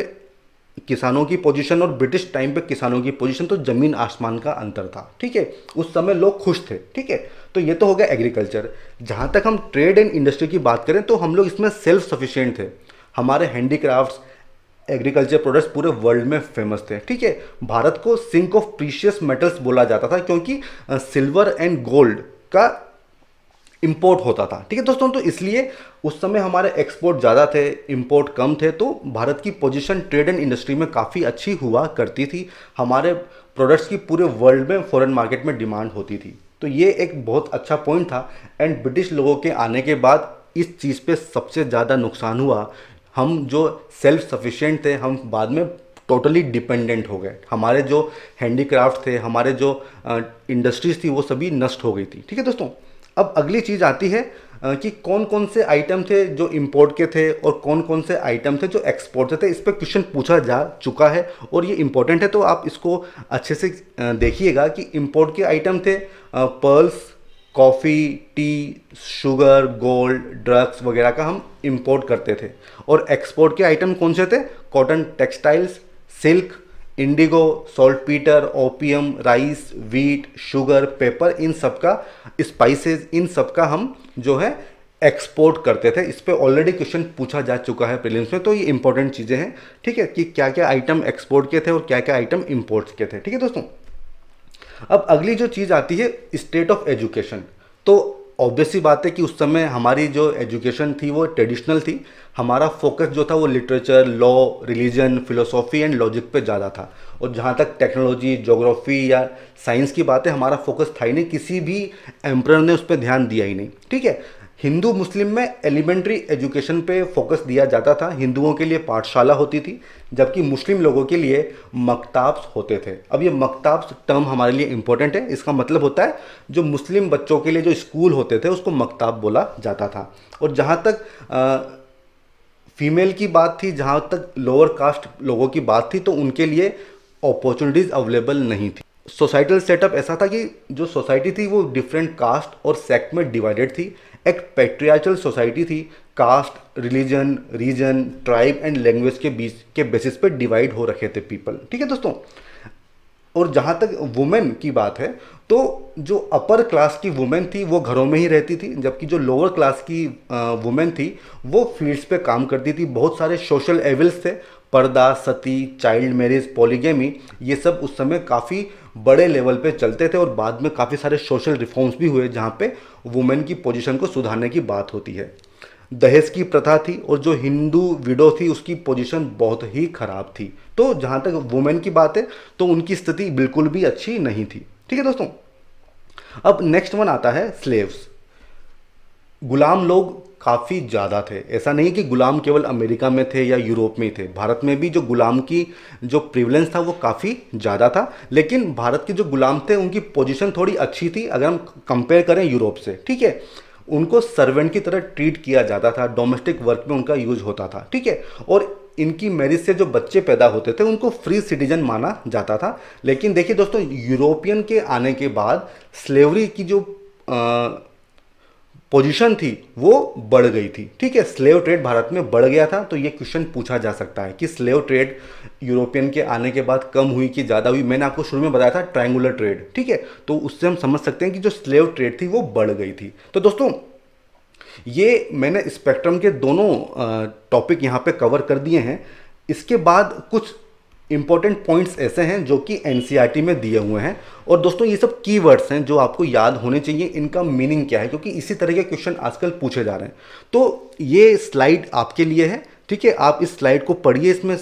किसानों की पोजीशन और ब्रिटिश टाइम पे किसानों की पोजीशन तो ज़मीन आसमान का अंतर था ठीक है उस समय लोग खुश थे ठीक है तो ये तो हो गया एग्रीकल्चर जहाँ तक हम ट्रेड एंड इंडस्ट्री की बात करें तो हम लोग इसमें सेल्फ सफिशियंट थे हमारे हैंडीक्राफ्ट्स एग्रीकल्चर प्रोडक्ट्स पूरे वर्ल्ड में फेमस थे ठीक है भारत को सिंक ऑफ प्रीशियस मेटल्स बोला जाता था क्योंकि सिल्वर एंड गोल्ड का इम्पोर्ट होता था ठीक है दोस्तों तो इसलिए उस समय हमारे एक्सपोर्ट ज़्यादा थे इम्पोर्ट कम थे तो भारत की पोजीशन ट्रेड एंड इंडस्ट्री में काफ़ी अच्छी हुआ करती थी हमारे प्रोडक्ट्स की पूरे वर्ल्ड में फॉरेन मार्केट में डिमांड होती थी तो ये एक बहुत अच्छा पॉइंट था एंड ब्रिटिश लोगों के आने के बाद इस चीज़ पर सबसे ज़्यादा नुकसान हुआ हम जो सेल्फ सफिशेंट थे हम बाद में टोटली डिपेंडेंट हो गए हमारे जो हैंडीक्राफ्ट थे हमारे जो इंडस्ट्रीज़ थी वो सभी नष्ट हो गई थी ठीक है दोस्तों अब अगली चीज़ आती है कि कौन कौन से आइटम थे जो इंपोर्ट के थे और कौन कौन से आइटम थे जो एक्सपोर्ट थे तो इस पर क्वेश्चन पूछा जा चुका है और ये इंपॉर्टेंट है तो आप इसको अच्छे से देखिएगा कि इंपोर्ट के आइटम थे pearls coffee tea sugar gold drugs वगैरह का हम इंपोर्ट करते थे और एक्सपोर्ट के आइटम कौन से थे cotton textiles silk indigo saltpetre opium rice wheat sugar paper इन सब का स्पाइसेस इन सब का हम जो है एक्सपोर्ट करते थे इस पर ऑलरेडी क्वेश्चन पूछा जा चुका है प्रीलिम्स में तो ये इंपॉर्टेंट चीज़ें हैं ठीक है कि क्या क्या आइटम एक्सपोर्ट के थे और क्या क्या आइटम इम्पोर्ट के थे ठीक है दोस्तों अब अगली जो चीज़ आती है स्टेट ऑफ एजुकेशन तो ऑब्वियसली बात है कि उस समय हमारी जो एजुकेशन थी वो ट्रेडिशनल थी हमारा फोकस जो था वो literature law religion philosophy and logic पे ज़्यादा था और जहाँ तक टेक्नोलॉजी जोग्राफी या साइंस की बात है हमारा फोकस था ही नहीं किसी भी एम्प्रर ने उस पर ध्यान दिया ही नहीं ठीक है हिंदू मुस्लिम में एलिमेंट्री एजुकेशन पे फोकस दिया जाता था हिंदुओं के लिए पाठशाला होती थी जबकि मुस्लिम लोगों के लिए मकताब्स होते थे अब ये मकताब्स टर्म हमारे लिए इम्पोर्टेंट है इसका मतलब होता है जो मुस्लिम बच्चों के लिए जो स्कूल होते थे उसको मकताब बोला जाता था और जहाँ तक आ, फीमेल की बात थी जहाँ तक लोअर कास्ट लोगों की बात थी तो उनके लिए अपॉर्चुनिटीज़ अवेलेबल नहीं थी सोसाइटल सेटअप ऐसा था कि जो सोसाइटी थी वो डिफरेंट कास्ट और सेक्ट में डिवाइडेड थी एक पेट्रियाचल सोसाइटी थी caste religion region tribe and language के बीच के बेसिस पे डिवाइड हो रखे थे पीपल ठीक है दोस्तों और जहाँ तक वुमेन की बात है तो जो अपर क्लास की वुमेन थी वो घरों में ही रहती थी जबकि जो लोअर क्लास की वुमेन थी वो फील्ड्स पे काम करती थी बहुत सारे सोशल एविल्स थे पर्दा सती चाइल्ड मैरिज पॉलीगेमी ये सब उस समय काफ़ी बड़े लेवल पे चलते थे और बाद में काफ़ी सारे सोशल रिफॉर्म्स भी हुए जहाँ पे वुमेन की पोजीशन को सुधारने की बात होती है दहेज की प्रथा थी और जो हिंदू विडो थी उसकी पोजीशन बहुत ही ख़राब थी तो जहाँ तक वुमेन की बात है तो उनकी स्थिति बिल्कुल भी अच्छी नहीं थी ठीक है दोस्तों अब नेक्स्ट वन आता है स्लेव्स गुलाम लोग काफ़ी ज़्यादा थे ऐसा नहीं कि गुलाम केवल अमेरिका में थे या यूरोप में ही थे भारत में भी जो गुलाम की जो प्रिवलेंस था वो काफ़ी ज़्यादा था लेकिन भारत के जो गुलाम थे उनकी पोजीशन थोड़ी अच्छी थी अगर हम कंपेयर करें यूरोप से ठीक है उनको सर्वेंट की तरह ट्रीट किया जाता था डोमेस्टिक वर्क में उनका यूज होता था ठीक है और इनकी मैरिज से जो बच्चे पैदा होते थे उनको फ्री सिटीजन माना जाता था लेकिन देखिए दोस्तों यूरोपियन के आने के बाद स्लेवरी की जो आ, पोजीशन थी वो बढ़ गई थी ठीक है स्लेव ट्रेड भारत में बढ़ गया था तो ये क्वेश्चन पूछा जा सकता है कि स्लेव ट्रेड यूरोपियन के आने के बाद कम हुई कि ज़्यादा हुई मैंने आपको शुरू में बताया था ट्रायंगुलर ट्रेड ठीक है तो उससे हम समझ सकते हैं कि जो स्लेव ट्रेड थी वो बढ़ गई थी तो दोस्तों ये मैंने स्पेक्ट्रम के दोनों टॉपिक यहाँ पे कवर कर दिए हैं इसके बाद कुछ इंपॉर्टेंट पॉइंट्स ऐसे हैं जो कि एन e में दिए हुए हैं और दोस्तों ये सब की हैं जो आपको याद होने चाहिए इनका मीनिंग क्या है क्योंकि इसी तरह के क्वेश्चन आजकल पूछे जा रहे हैं तो ये स्लाइड आपके लिए है ठीक है आप इस स्लाइड को पढ़िए इसमें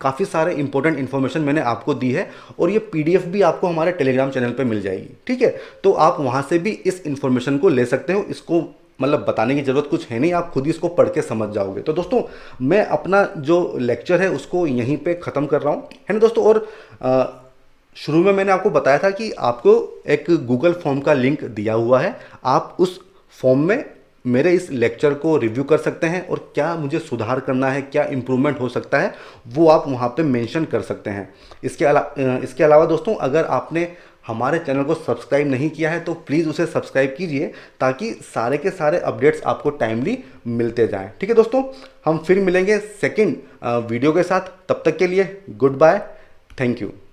काफ़ी सारे इंपॉर्टेंट इन्फॉर्मेशन मैंने आपको दी है और ये पीडीएफ भी आपको हमारे टेलीग्राम चैनल पर मिल जाएगी ठीक है तो आप वहाँ से भी इस इन्फॉर्मेशन को ले सकते हो इसको मतलब बताने की ज़रूरत कुछ है नहीं आप खुद ही इसको पढ़ के समझ जाओगे तो दोस्तों मैं अपना जो लेक्चर है उसको यहीं पे ख़त्म कर रहा हूँ है ना दोस्तों और शुरू में मैंने आपको बताया था कि आपको एक गूगल फॉर्म का लिंक दिया हुआ है आप उस फॉर्म में मेरे इस लेक्चर को रिव्यू कर सकते हैं और क्या मुझे सुधार करना है क्या इम्प्रूवमेंट हो सकता है वो आप वहाँ पे मेंशन कर सकते हैं इसके अला इसके अलावा दोस्तों अगर आपने हमारे चैनल को सब्सक्राइब नहीं किया है तो प्लीज़ उसे सब्सक्राइब कीजिए ताकि सारे के सारे अपडेट्स आपको टाइमली मिलते जाएं ठीक है दोस्तों हम फिर मिलेंगे सेकेंड वीडियो के साथ तब तक के लिए गुड बाय थैंक यू